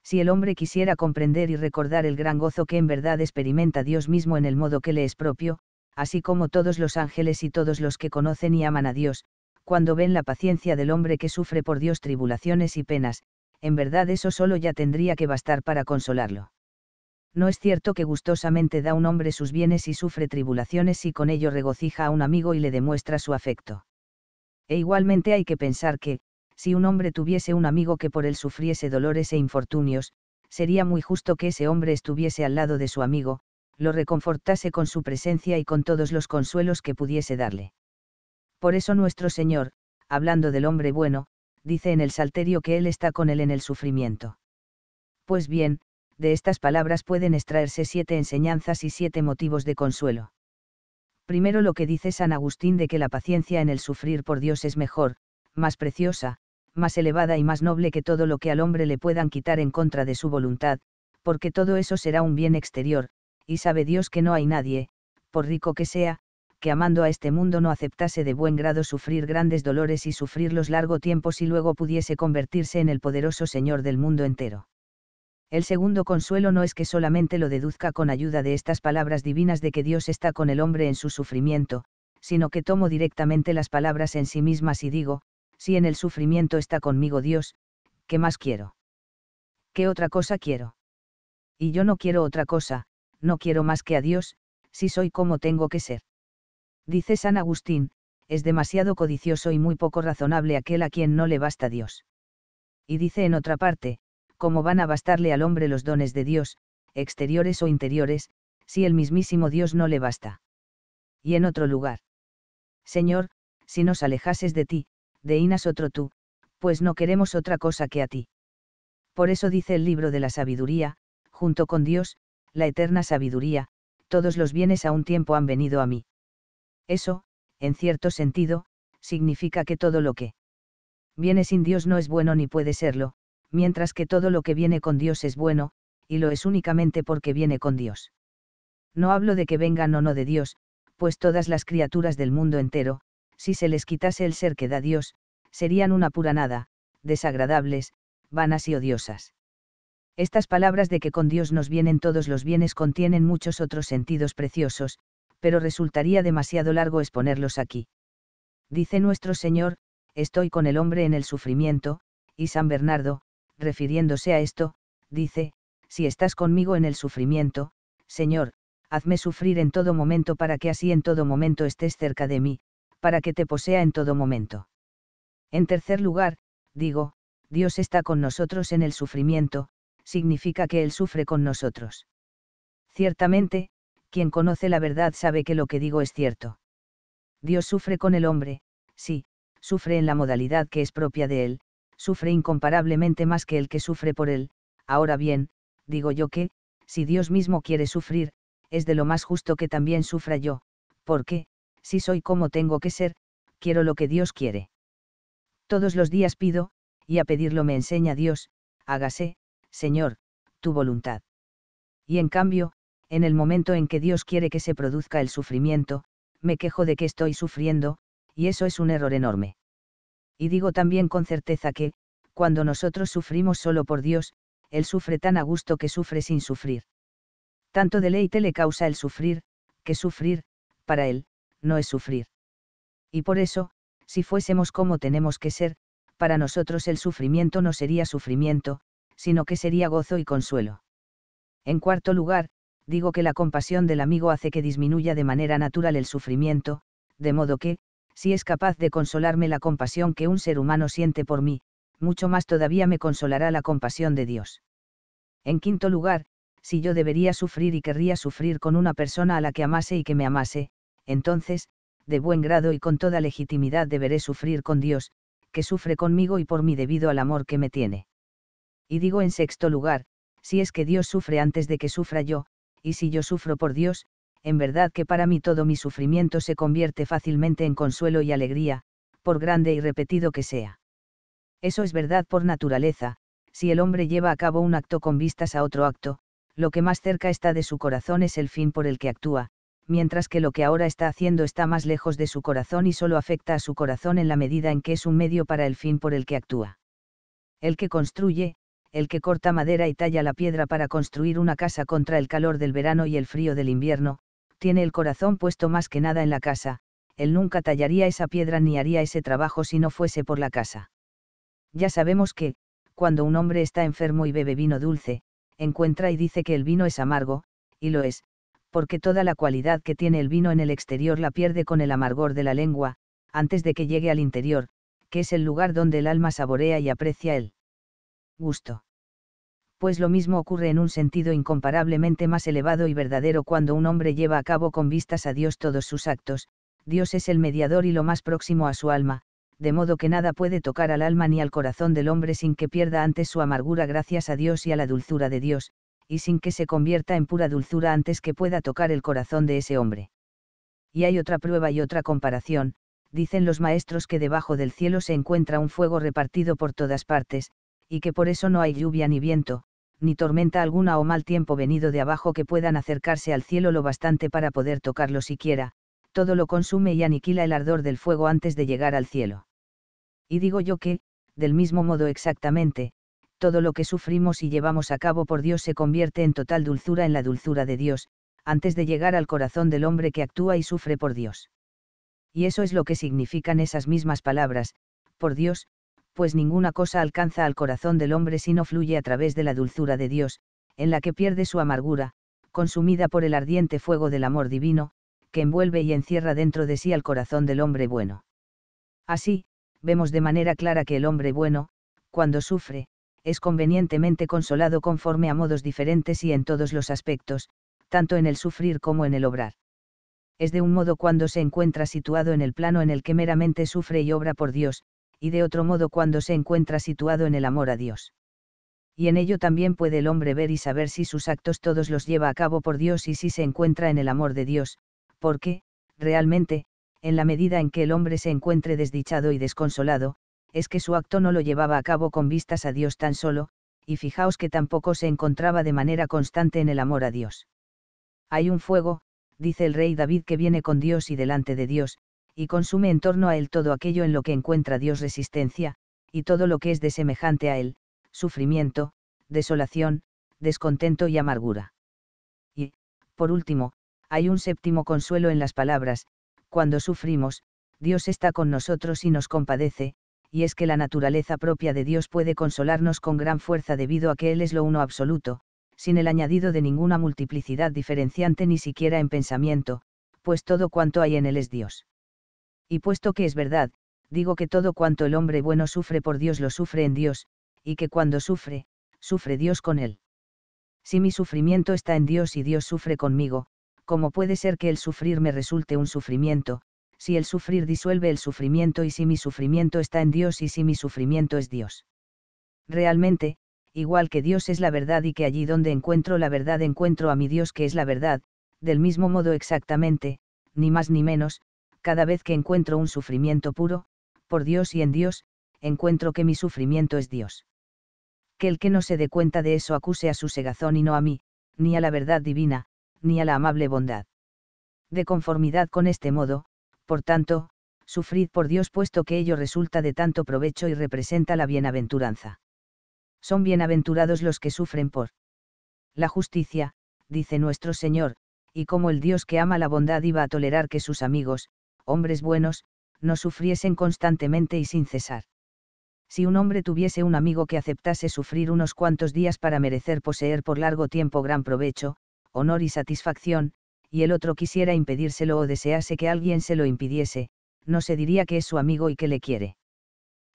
Si el hombre quisiera comprender y recordar el gran gozo que en verdad experimenta Dios mismo en el modo que le es propio, así como todos los ángeles y todos los que conocen y aman a Dios, cuando ven la paciencia del hombre que sufre por Dios tribulaciones y penas, en verdad eso solo ya tendría que bastar para consolarlo. No es cierto que gustosamente da un hombre sus bienes y sufre tribulaciones y con ello regocija a un amigo y le demuestra su afecto. E igualmente hay que pensar que, si un hombre tuviese un amigo que por él sufriese dolores e infortunios, sería muy justo que ese hombre estuviese al lado de su amigo, lo reconfortase con su presencia y con todos los consuelos que pudiese darle. Por eso nuestro Señor, hablando del hombre bueno, dice en el Salterio que Él está con él en el sufrimiento. Pues bien, de estas palabras pueden extraerse siete enseñanzas y siete motivos de consuelo. Primero lo que dice San Agustín de que la paciencia en el sufrir por Dios es mejor, más preciosa, más elevada y más noble que todo lo que al hombre le puedan quitar en contra de su voluntad, porque todo eso será un bien exterior, y sabe Dios que no hay nadie, por rico que sea, que amando a este mundo no aceptase de buen grado sufrir grandes dolores y sufrirlos largo tiempo si luego pudiese convertirse en el poderoso Señor del mundo entero. El segundo consuelo no es que solamente lo deduzca con ayuda de estas palabras divinas de que Dios está con el hombre en su sufrimiento, sino que tomo directamente las palabras en sí mismas y digo, si en el sufrimiento está conmigo Dios, ¿qué más quiero? ¿Qué otra cosa quiero? Y yo no quiero otra cosa, no quiero más que a Dios, si soy como tengo que ser. Dice San Agustín, es demasiado codicioso y muy poco razonable aquel a quien no le basta Dios. Y dice en otra parte, ¿cómo van a bastarle al hombre los dones de Dios, exteriores o interiores, si el mismísimo Dios no le basta? Y en otro lugar. Señor, si nos alejases de ti, de Inas otro tú, pues no queremos otra cosa que a ti. Por eso dice el libro de la sabiduría, junto con Dios, la eterna sabiduría, todos los bienes a un tiempo han venido a mí. Eso, en cierto sentido, significa que todo lo que viene sin Dios no es bueno ni puede serlo, mientras que todo lo que viene con Dios es bueno, y lo es únicamente porque viene con Dios. No hablo de que vengan o no de Dios, pues todas las criaturas del mundo entero, si se les quitase el ser que da Dios, serían una pura nada, desagradables, vanas y odiosas. Estas palabras de que con Dios nos vienen todos los bienes contienen muchos otros sentidos preciosos, pero resultaría demasiado largo exponerlos aquí. Dice nuestro Señor, estoy con el hombre en el sufrimiento, y San Bernardo, refiriéndose a esto, dice, si estás conmigo en el sufrimiento, Señor, hazme sufrir en todo momento para que así en todo momento estés cerca de mí, para que te posea en todo momento. En tercer lugar, digo, Dios está con nosotros en el sufrimiento, significa que Él sufre con nosotros. Ciertamente, quien conoce la verdad sabe que lo que digo es cierto. Dios sufre con el hombre, sí, sufre en la modalidad que es propia de Él, sufre incomparablemente más que el que sufre por él, ahora bien, digo yo que, si Dios mismo quiere sufrir, es de lo más justo que también sufra yo, porque, si soy como tengo que ser, quiero lo que Dios quiere. Todos los días pido, y a pedirlo me enseña Dios, hágase, Señor, tu voluntad. Y en cambio, en el momento en que Dios quiere que se produzca el sufrimiento, me quejo de que estoy sufriendo, y eso es un error enorme. Y digo también con certeza que, cuando nosotros sufrimos solo por Dios, Él sufre tan a gusto que sufre sin sufrir. Tanto deleite le causa el sufrir, que sufrir, para Él, no es sufrir. Y por eso, si fuésemos como tenemos que ser, para nosotros el sufrimiento no sería sufrimiento, sino que sería gozo y consuelo. En cuarto lugar, digo que la compasión del amigo hace que disminuya de manera natural el sufrimiento, de modo que, si es capaz de consolarme la compasión que un ser humano siente por mí, mucho más todavía me consolará la compasión de Dios. En quinto lugar, si yo debería sufrir y querría sufrir con una persona a la que amase y que me amase, entonces, de buen grado y con toda legitimidad deberé sufrir con Dios, que sufre conmigo y por mí debido al amor que me tiene. Y digo en sexto lugar, si es que Dios sufre antes de que sufra yo, y si yo sufro por Dios, en verdad que para mí todo mi sufrimiento se convierte fácilmente en consuelo y alegría, por grande y repetido que sea. Eso es verdad por naturaleza, si el hombre lleva a cabo un acto con vistas a otro acto, lo que más cerca está de su corazón es el fin por el que actúa, mientras que lo que ahora está haciendo está más lejos de su corazón y solo afecta a su corazón en la medida en que es un medio para el fin por el que actúa. El que construye, el que corta madera y talla la piedra para construir una casa contra el calor del verano y el frío del invierno, tiene el corazón puesto más que nada en la casa, él nunca tallaría esa piedra ni haría ese trabajo si no fuese por la casa. Ya sabemos que, cuando un hombre está enfermo y bebe vino dulce, encuentra y dice que el vino es amargo, y lo es, porque toda la cualidad que tiene el vino en el exterior la pierde con el amargor de la lengua, antes de que llegue al interior, que es el lugar donde el alma saborea y aprecia el gusto pues lo mismo ocurre en un sentido incomparablemente más elevado y verdadero cuando un hombre lleva a cabo con vistas a Dios todos sus actos, Dios es el mediador y lo más próximo a su alma, de modo que nada puede tocar al alma ni al corazón del hombre sin que pierda antes su amargura gracias a Dios y a la dulzura de Dios, y sin que se convierta en pura dulzura antes que pueda tocar el corazón de ese hombre. Y hay otra prueba y otra comparación, dicen los maestros que debajo del cielo se encuentra un fuego repartido por todas partes, y que por eso no hay lluvia ni viento, ni tormenta alguna o mal tiempo venido de abajo que puedan acercarse al cielo lo bastante para poder tocarlo siquiera, todo lo consume y aniquila el ardor del fuego antes de llegar al cielo. Y digo yo que, del mismo modo exactamente, todo lo que sufrimos y llevamos a cabo por Dios se convierte en total dulzura en la dulzura de Dios, antes de llegar al corazón del hombre que actúa y sufre por Dios. Y eso es lo que significan esas mismas palabras, por Dios, pues ninguna cosa alcanza al corazón del hombre si no fluye a través de la dulzura de Dios, en la que pierde su amargura, consumida por el ardiente fuego del amor divino, que envuelve y encierra dentro de sí al corazón del hombre bueno. Así, vemos de manera clara que el hombre bueno, cuando sufre, es convenientemente consolado conforme a modos diferentes y en todos los aspectos, tanto en el sufrir como en el obrar. Es de un modo cuando se encuentra situado en el plano en el que meramente sufre y obra por Dios, y de otro modo cuando se encuentra situado en el amor a Dios. Y en ello también puede el hombre ver y saber si sus actos todos los lleva a cabo por Dios y si se encuentra en el amor de Dios, porque, realmente, en la medida en que el hombre se encuentre desdichado y desconsolado, es que su acto no lo llevaba a cabo con vistas a Dios tan solo, y fijaos que tampoco se encontraba de manera constante en el amor a Dios. Hay un fuego, dice el rey David que viene con Dios y delante de Dios, y consume en torno a él todo aquello en lo que encuentra Dios resistencia, y todo lo que es de semejante a él, sufrimiento, desolación, descontento y amargura. Y, por último, hay un séptimo consuelo en las palabras, cuando sufrimos, Dios está con nosotros y nos compadece, y es que la naturaleza propia de Dios puede consolarnos con gran fuerza debido a que Él es lo uno absoluto, sin el añadido de ninguna multiplicidad diferenciante ni siquiera en pensamiento, pues todo cuanto hay en Él es Dios. Y puesto que es verdad, digo que todo cuanto el hombre bueno sufre por Dios lo sufre en Dios, y que cuando sufre, sufre Dios con él. Si mi sufrimiento está en Dios y Dios sufre conmigo, ¿cómo puede ser que el sufrir me resulte un sufrimiento, si el sufrir disuelve el sufrimiento y si mi sufrimiento está en Dios y si mi sufrimiento es Dios? Realmente, igual que Dios es la verdad y que allí donde encuentro la verdad encuentro a mi Dios que es la verdad, del mismo modo exactamente, ni más ni menos, cada vez que encuentro un sufrimiento puro, por Dios y en Dios, encuentro que mi sufrimiento es Dios. Que el que no se dé cuenta de eso acuse a su segazón y no a mí, ni a la verdad divina, ni a la amable bondad. De conformidad con este modo, por tanto, sufrid por Dios puesto que ello resulta de tanto provecho y representa la bienaventuranza. Son bienaventurados los que sufren por la justicia, dice nuestro Señor, y como el Dios que ama la bondad iba a tolerar que sus amigos, hombres buenos, no sufriesen constantemente y sin cesar. Si un hombre tuviese un amigo que aceptase sufrir unos cuantos días para merecer poseer por largo tiempo gran provecho, honor y satisfacción, y el otro quisiera impedírselo o desease que alguien se lo impidiese, no se diría que es su amigo y que le quiere.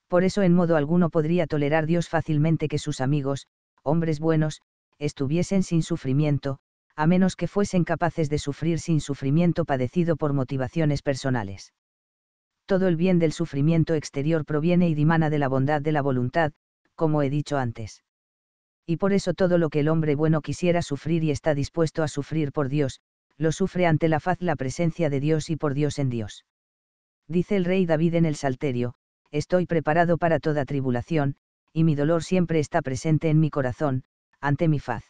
Por eso en modo alguno podría tolerar Dios fácilmente que sus amigos, hombres buenos, estuviesen sin sufrimiento, a menos que fuesen capaces de sufrir sin sufrimiento padecido por motivaciones personales. Todo el bien del sufrimiento exterior proviene y dimana de la bondad de la voluntad, como he dicho antes. Y por eso todo lo que el hombre bueno quisiera sufrir y está dispuesto a sufrir por Dios, lo sufre ante la faz la presencia de Dios y por Dios en Dios. Dice el rey David en el Salterio, estoy preparado para toda tribulación, y mi dolor siempre está presente en mi corazón, ante mi faz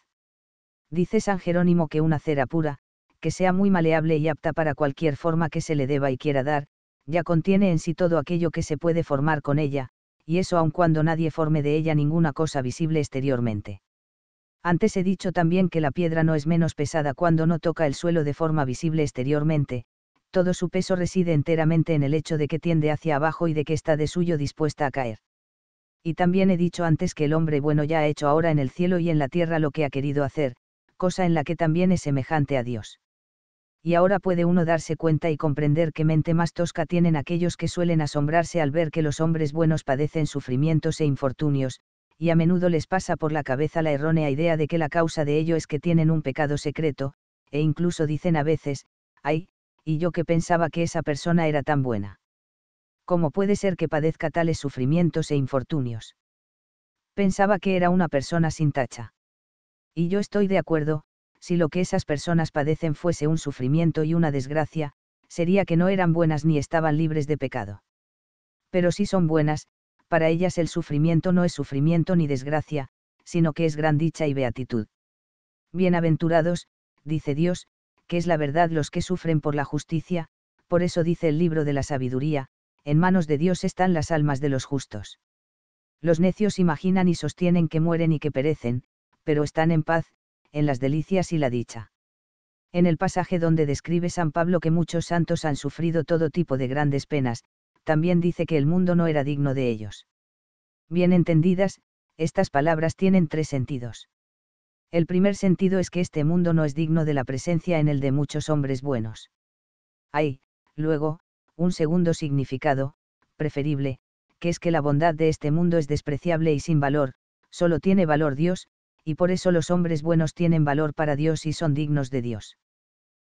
dice San Jerónimo que una cera pura, que sea muy maleable y apta para cualquier forma que se le deba y quiera dar, ya contiene en sí todo aquello que se puede formar con ella, y eso aun cuando nadie forme de ella ninguna cosa visible exteriormente. Antes he dicho también que la piedra no es menos pesada cuando no toca el suelo de forma visible exteriormente, todo su peso reside enteramente en el hecho de que tiende hacia abajo y de que está de suyo dispuesta a caer. Y también he dicho antes que el hombre bueno ya ha hecho ahora en el cielo y en la tierra lo que ha querido hacer, cosa en la que también es semejante a Dios. Y ahora puede uno darse cuenta y comprender qué mente más tosca tienen aquellos que suelen asombrarse al ver que los hombres buenos padecen sufrimientos e infortunios, y a menudo les pasa por la cabeza la errónea idea de que la causa de ello es que tienen un pecado secreto, e incluso dicen a veces, ay, y yo que pensaba que esa persona era tan buena. ¿Cómo puede ser que padezca tales sufrimientos e infortunios? Pensaba que era una persona sin tacha. Y yo estoy de acuerdo, si lo que esas personas padecen fuese un sufrimiento y una desgracia, sería que no eran buenas ni estaban libres de pecado. Pero si son buenas, para ellas el sufrimiento no es sufrimiento ni desgracia, sino que es gran dicha y beatitud. Bienaventurados, dice Dios, que es la verdad los que sufren por la justicia, por eso dice el libro de la sabiduría, en manos de Dios están las almas de los justos. Los necios imaginan y sostienen que mueren y que perecen, pero están en paz, en las delicias y la dicha. En el pasaje donde describe San Pablo que muchos santos han sufrido todo tipo de grandes penas, también dice que el mundo no era digno de ellos. Bien entendidas, estas palabras tienen tres sentidos. El primer sentido es que este mundo no es digno de la presencia en el de muchos hombres buenos. Hay, luego, un segundo significado, preferible, que es que la bondad de este mundo es despreciable y sin valor, solo tiene valor Dios, y por eso los hombres buenos tienen valor para Dios y son dignos de Dios.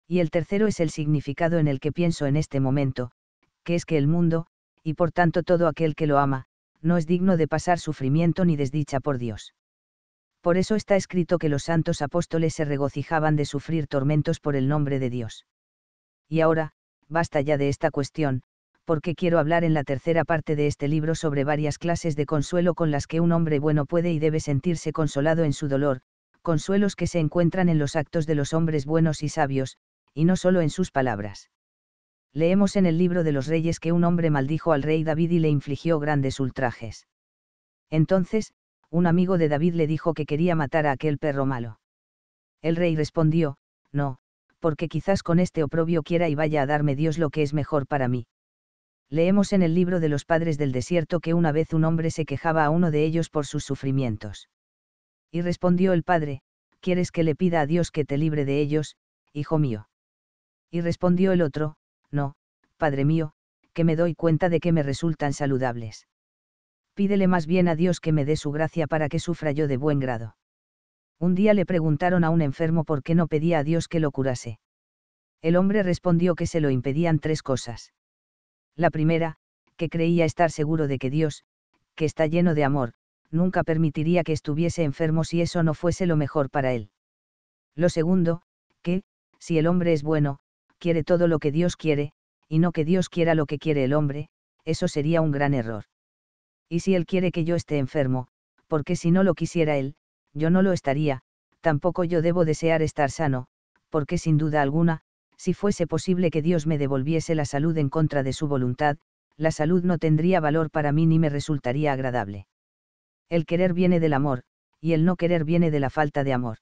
Y el tercero es el significado en el que pienso en este momento, que es que el mundo, y por tanto todo aquel que lo ama, no es digno de pasar sufrimiento ni desdicha por Dios. Por eso está escrito que los santos apóstoles se regocijaban de sufrir tormentos por el nombre de Dios. Y ahora, basta ya de esta cuestión, porque quiero hablar en la tercera parte de este libro sobre varias clases de consuelo con las que un hombre bueno puede y debe sentirse consolado en su dolor, consuelos que se encuentran en los actos de los hombres buenos y sabios, y no solo en sus palabras. Leemos en el libro de los reyes que un hombre maldijo al rey David y le infligió grandes ultrajes. Entonces, un amigo de David le dijo que quería matar a aquel perro malo. El rey respondió, no, porque quizás con este oprobio quiera y vaya a darme Dios lo que es mejor para mí leemos en el libro de los padres del desierto que una vez un hombre se quejaba a uno de ellos por sus sufrimientos. Y respondió el padre, ¿quieres que le pida a Dios que te libre de ellos, hijo mío? Y respondió el otro, no, padre mío, que me doy cuenta de que me resultan saludables. Pídele más bien a Dios que me dé su gracia para que sufra yo de buen grado. Un día le preguntaron a un enfermo por qué no pedía a Dios que lo curase. El hombre respondió que se lo impedían tres cosas. La primera, que creía estar seguro de que Dios, que está lleno de amor, nunca permitiría que estuviese enfermo si eso no fuese lo mejor para él. Lo segundo, que, si el hombre es bueno, quiere todo lo que Dios quiere, y no que Dios quiera lo que quiere el hombre, eso sería un gran error. Y si Él quiere que yo esté enfermo, porque si no lo quisiera Él, yo no lo estaría, tampoco yo debo desear estar sano, porque sin duda alguna, si fuese posible que Dios me devolviese la salud en contra de su voluntad, la salud no tendría valor para mí ni me resultaría agradable. El querer viene del amor, y el no querer viene de la falta de amor.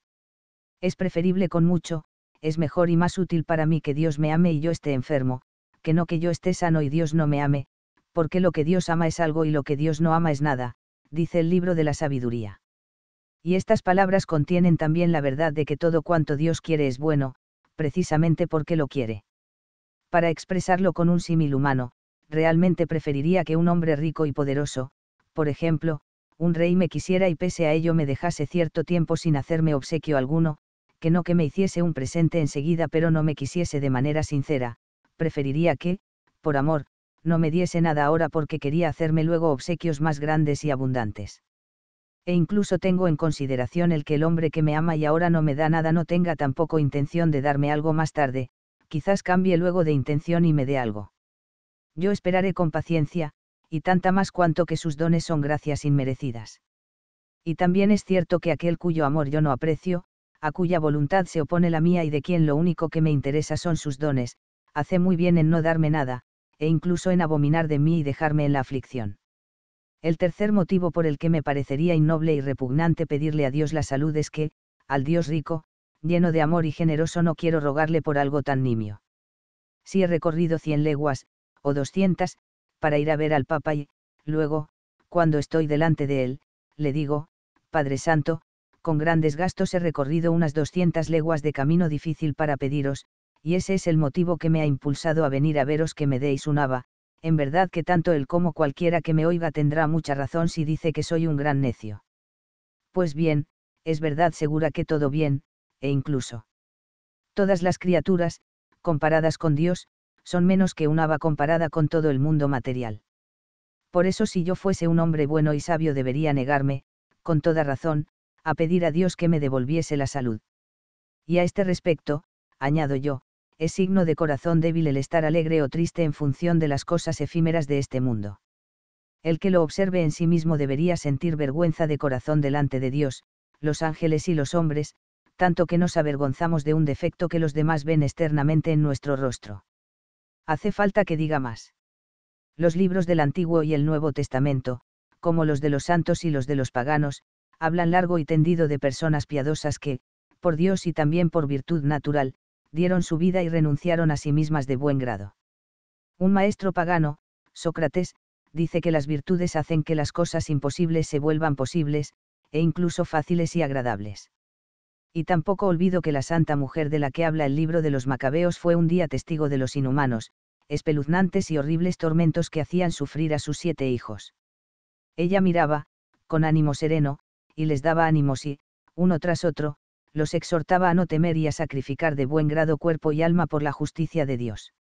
Es preferible con mucho, es mejor y más útil para mí que Dios me ame y yo esté enfermo, que no que yo esté sano y Dios no me ame, porque lo que Dios ama es algo y lo que Dios no ama es nada, dice el libro de la sabiduría. Y estas palabras contienen también la verdad de que todo cuanto Dios quiere es bueno, precisamente porque lo quiere. Para expresarlo con un símil humano, realmente preferiría que un hombre rico y poderoso, por ejemplo, un rey me quisiera y pese a ello me dejase cierto tiempo sin hacerme obsequio alguno, que no que me hiciese un presente enseguida pero no me quisiese de manera sincera, preferiría que, por amor, no me diese nada ahora porque quería hacerme luego obsequios más grandes y abundantes e incluso tengo en consideración el que el hombre que me ama y ahora no me da nada no tenga tampoco intención de darme algo más tarde, quizás cambie luego de intención y me dé algo. Yo esperaré con paciencia, y tanta más cuanto que sus dones son gracias inmerecidas. Y también es cierto que aquel cuyo amor yo no aprecio, a cuya voluntad se opone la mía y de quien lo único que me interesa son sus dones, hace muy bien en no darme nada, e incluso en abominar de mí y dejarme en la aflicción. El tercer motivo por el que me parecería innoble y repugnante pedirle a Dios la salud es que, al Dios rico, lleno de amor y generoso no quiero rogarle por algo tan nimio. Si he recorrido cien leguas, o doscientas, para ir a ver al Papa y, luego, cuando estoy delante de él, le digo, Padre Santo, con grandes gastos he recorrido unas doscientas leguas de camino difícil para pediros, y ese es el motivo que me ha impulsado a venir a veros que me deis un en verdad que tanto él como cualquiera que me oiga tendrá mucha razón si dice que soy un gran necio. Pues bien, es verdad segura que todo bien, e incluso todas las criaturas, comparadas con Dios, son menos que una va comparada con todo el mundo material. Por eso si yo fuese un hombre bueno y sabio debería negarme, con toda razón, a pedir a Dios que me devolviese la salud. Y a este respecto, añado yo, es signo de corazón débil el estar alegre o triste en función de las cosas efímeras de este mundo. El que lo observe en sí mismo debería sentir vergüenza de corazón delante de Dios, los ángeles y los hombres, tanto que nos avergonzamos de un defecto que los demás ven externamente en nuestro rostro. Hace falta que diga más. Los libros del Antiguo y el Nuevo Testamento, como los de los santos y los de los paganos, hablan largo y tendido de personas piadosas que, por Dios y también por virtud natural, dieron su vida y renunciaron a sí mismas de buen grado. Un maestro pagano, Sócrates, dice que las virtudes hacen que las cosas imposibles se vuelvan posibles, e incluso fáciles y agradables. Y tampoco olvido que la santa mujer de la que habla el libro de los macabeos fue un día testigo de los inhumanos, espeluznantes y horribles tormentos que hacían sufrir a sus siete hijos. Ella miraba, con ánimo sereno, y les daba ánimos y, uno tras otro, los exhortaba a no temer y a sacrificar de buen grado cuerpo y alma por la justicia de Dios.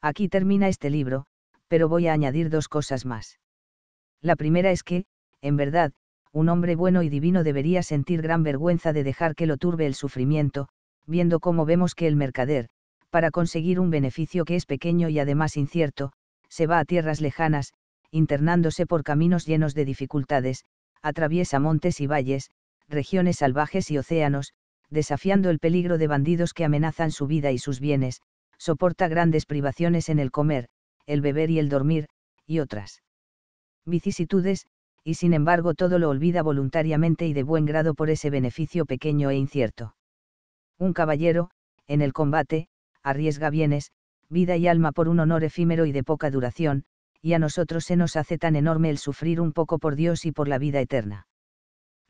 Aquí termina este libro, pero voy a añadir dos cosas más. La primera es que, en verdad, un hombre bueno y divino debería sentir gran vergüenza de dejar que lo turbe el sufrimiento, viendo cómo vemos que el mercader, para conseguir un beneficio que es pequeño y además incierto, se va a tierras lejanas, internándose por caminos llenos de dificultades, atraviesa montes y valles, regiones salvajes y océanos, desafiando el peligro de bandidos que amenazan su vida y sus bienes, soporta grandes privaciones en el comer, el beber y el dormir, y otras vicisitudes, y sin embargo todo lo olvida voluntariamente y de buen grado por ese beneficio pequeño e incierto. Un caballero, en el combate, arriesga bienes, vida y alma por un honor efímero y de poca duración, y a nosotros se nos hace tan enorme el sufrir un poco por Dios y por la vida eterna.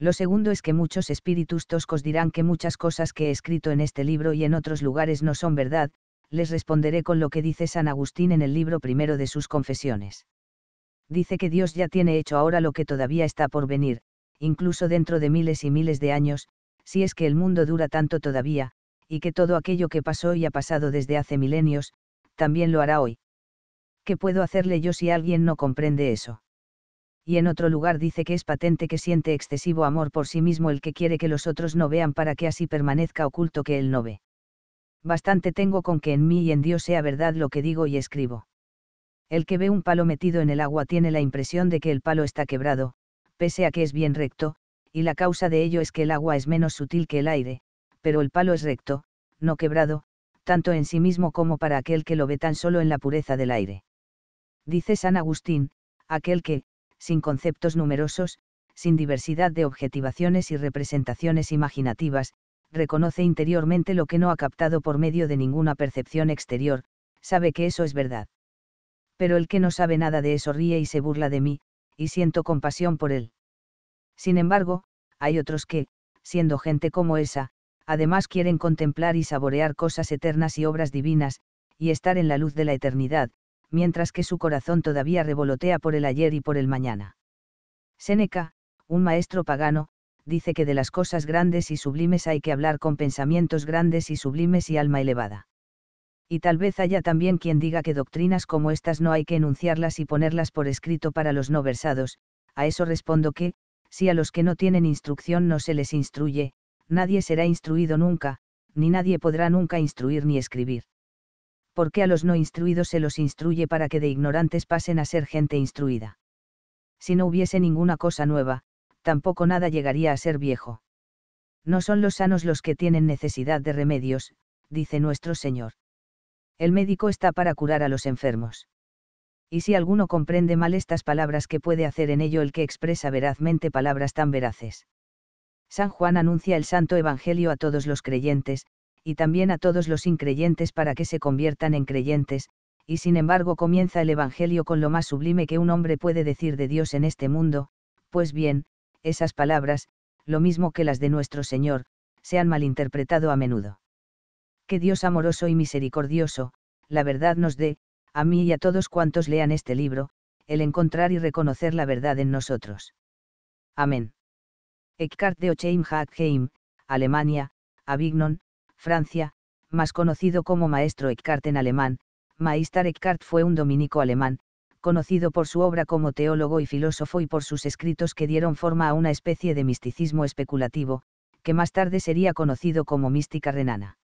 Lo segundo es que muchos espíritus toscos dirán que muchas cosas que he escrito en este libro y en otros lugares no son verdad, les responderé con lo que dice San Agustín en el libro primero de sus confesiones. Dice que Dios ya tiene hecho ahora lo que todavía está por venir, incluso dentro de miles y miles de años, si es que el mundo dura tanto todavía, y que todo aquello que pasó y ha pasado desde hace milenios, también lo hará hoy. ¿Qué puedo hacerle yo si alguien no comprende eso? y en otro lugar dice que es patente que siente excesivo amor por sí mismo el que quiere que los otros no vean para que así permanezca oculto que él no ve. Bastante tengo con que en mí y en Dios sea verdad lo que digo y escribo. El que ve un palo metido en el agua tiene la impresión de que el palo está quebrado, pese a que es bien recto, y la causa de ello es que el agua es menos sutil que el aire, pero el palo es recto, no quebrado, tanto en sí mismo como para aquel que lo ve tan solo en la pureza del aire. Dice San Agustín, aquel que, sin conceptos numerosos, sin diversidad de objetivaciones y representaciones imaginativas, reconoce interiormente lo que no ha captado por medio de ninguna percepción exterior, sabe que eso es verdad. Pero el que no sabe nada de eso ríe y se burla de mí, y siento compasión por él. Sin embargo, hay otros que, siendo gente como esa, además quieren contemplar y saborear cosas eternas y obras divinas, y estar en la luz de la eternidad, mientras que su corazón todavía revolotea por el ayer y por el mañana. Séneca, un maestro pagano, dice que de las cosas grandes y sublimes hay que hablar con pensamientos grandes y sublimes y alma elevada. Y tal vez haya también quien diga que doctrinas como estas no hay que enunciarlas y ponerlas por escrito para los no versados, a eso respondo que, si a los que no tienen instrucción no se les instruye, nadie será instruido nunca, ni nadie podrá nunca instruir ni escribir porque a los no instruidos se los instruye para que de ignorantes pasen a ser gente instruida. Si no hubiese ninguna cosa nueva, tampoco nada llegaría a ser viejo. No son los sanos los que tienen necesidad de remedios, dice nuestro Señor. El médico está para curar a los enfermos. Y si alguno comprende mal estas palabras, que puede hacer en ello el que expresa verazmente palabras tan veraces? San Juan anuncia el Santo Evangelio a todos los creyentes, y también a todos los increyentes para que se conviertan en creyentes, y sin embargo comienza el Evangelio con lo más sublime que un hombre puede decir de Dios en este mundo, pues bien, esas palabras, lo mismo que las de nuestro Señor, se han malinterpretado a menudo. Que Dios amoroso y misericordioso, la verdad nos dé, a mí y a todos cuantos lean este libro, el encontrar y reconocer la verdad en nosotros. Amén. Eckhart de Ocheim Alemania, Avignon, Francia, más conocido como Maestro Eckhart en alemán, Meister Eckhart fue un dominico alemán, conocido por su obra como teólogo y filósofo y por sus escritos que dieron forma a una especie de misticismo especulativo, que más tarde sería conocido como mística renana.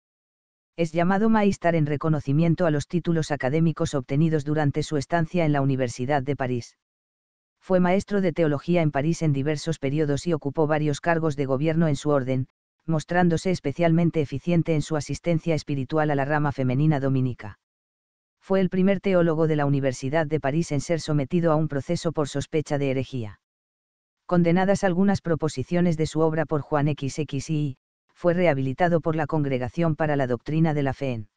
Es llamado Maistar en reconocimiento a los títulos académicos obtenidos durante su estancia en la Universidad de París. Fue maestro de teología en París en diversos periodos y ocupó varios cargos de gobierno en su orden, mostrándose especialmente eficiente en su asistencia espiritual a la rama femenina dominica. Fue el primer teólogo de la Universidad de París en ser sometido a un proceso por sospecha de herejía. Condenadas algunas proposiciones de su obra por Juan XXI, fue rehabilitado por la Congregación para la Doctrina de la Fe en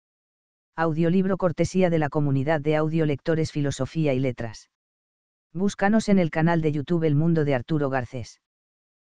Audiolibro cortesía de la comunidad de audiolectores Filosofía y Letras. Búscanos en el canal de YouTube El Mundo de Arturo Garcés.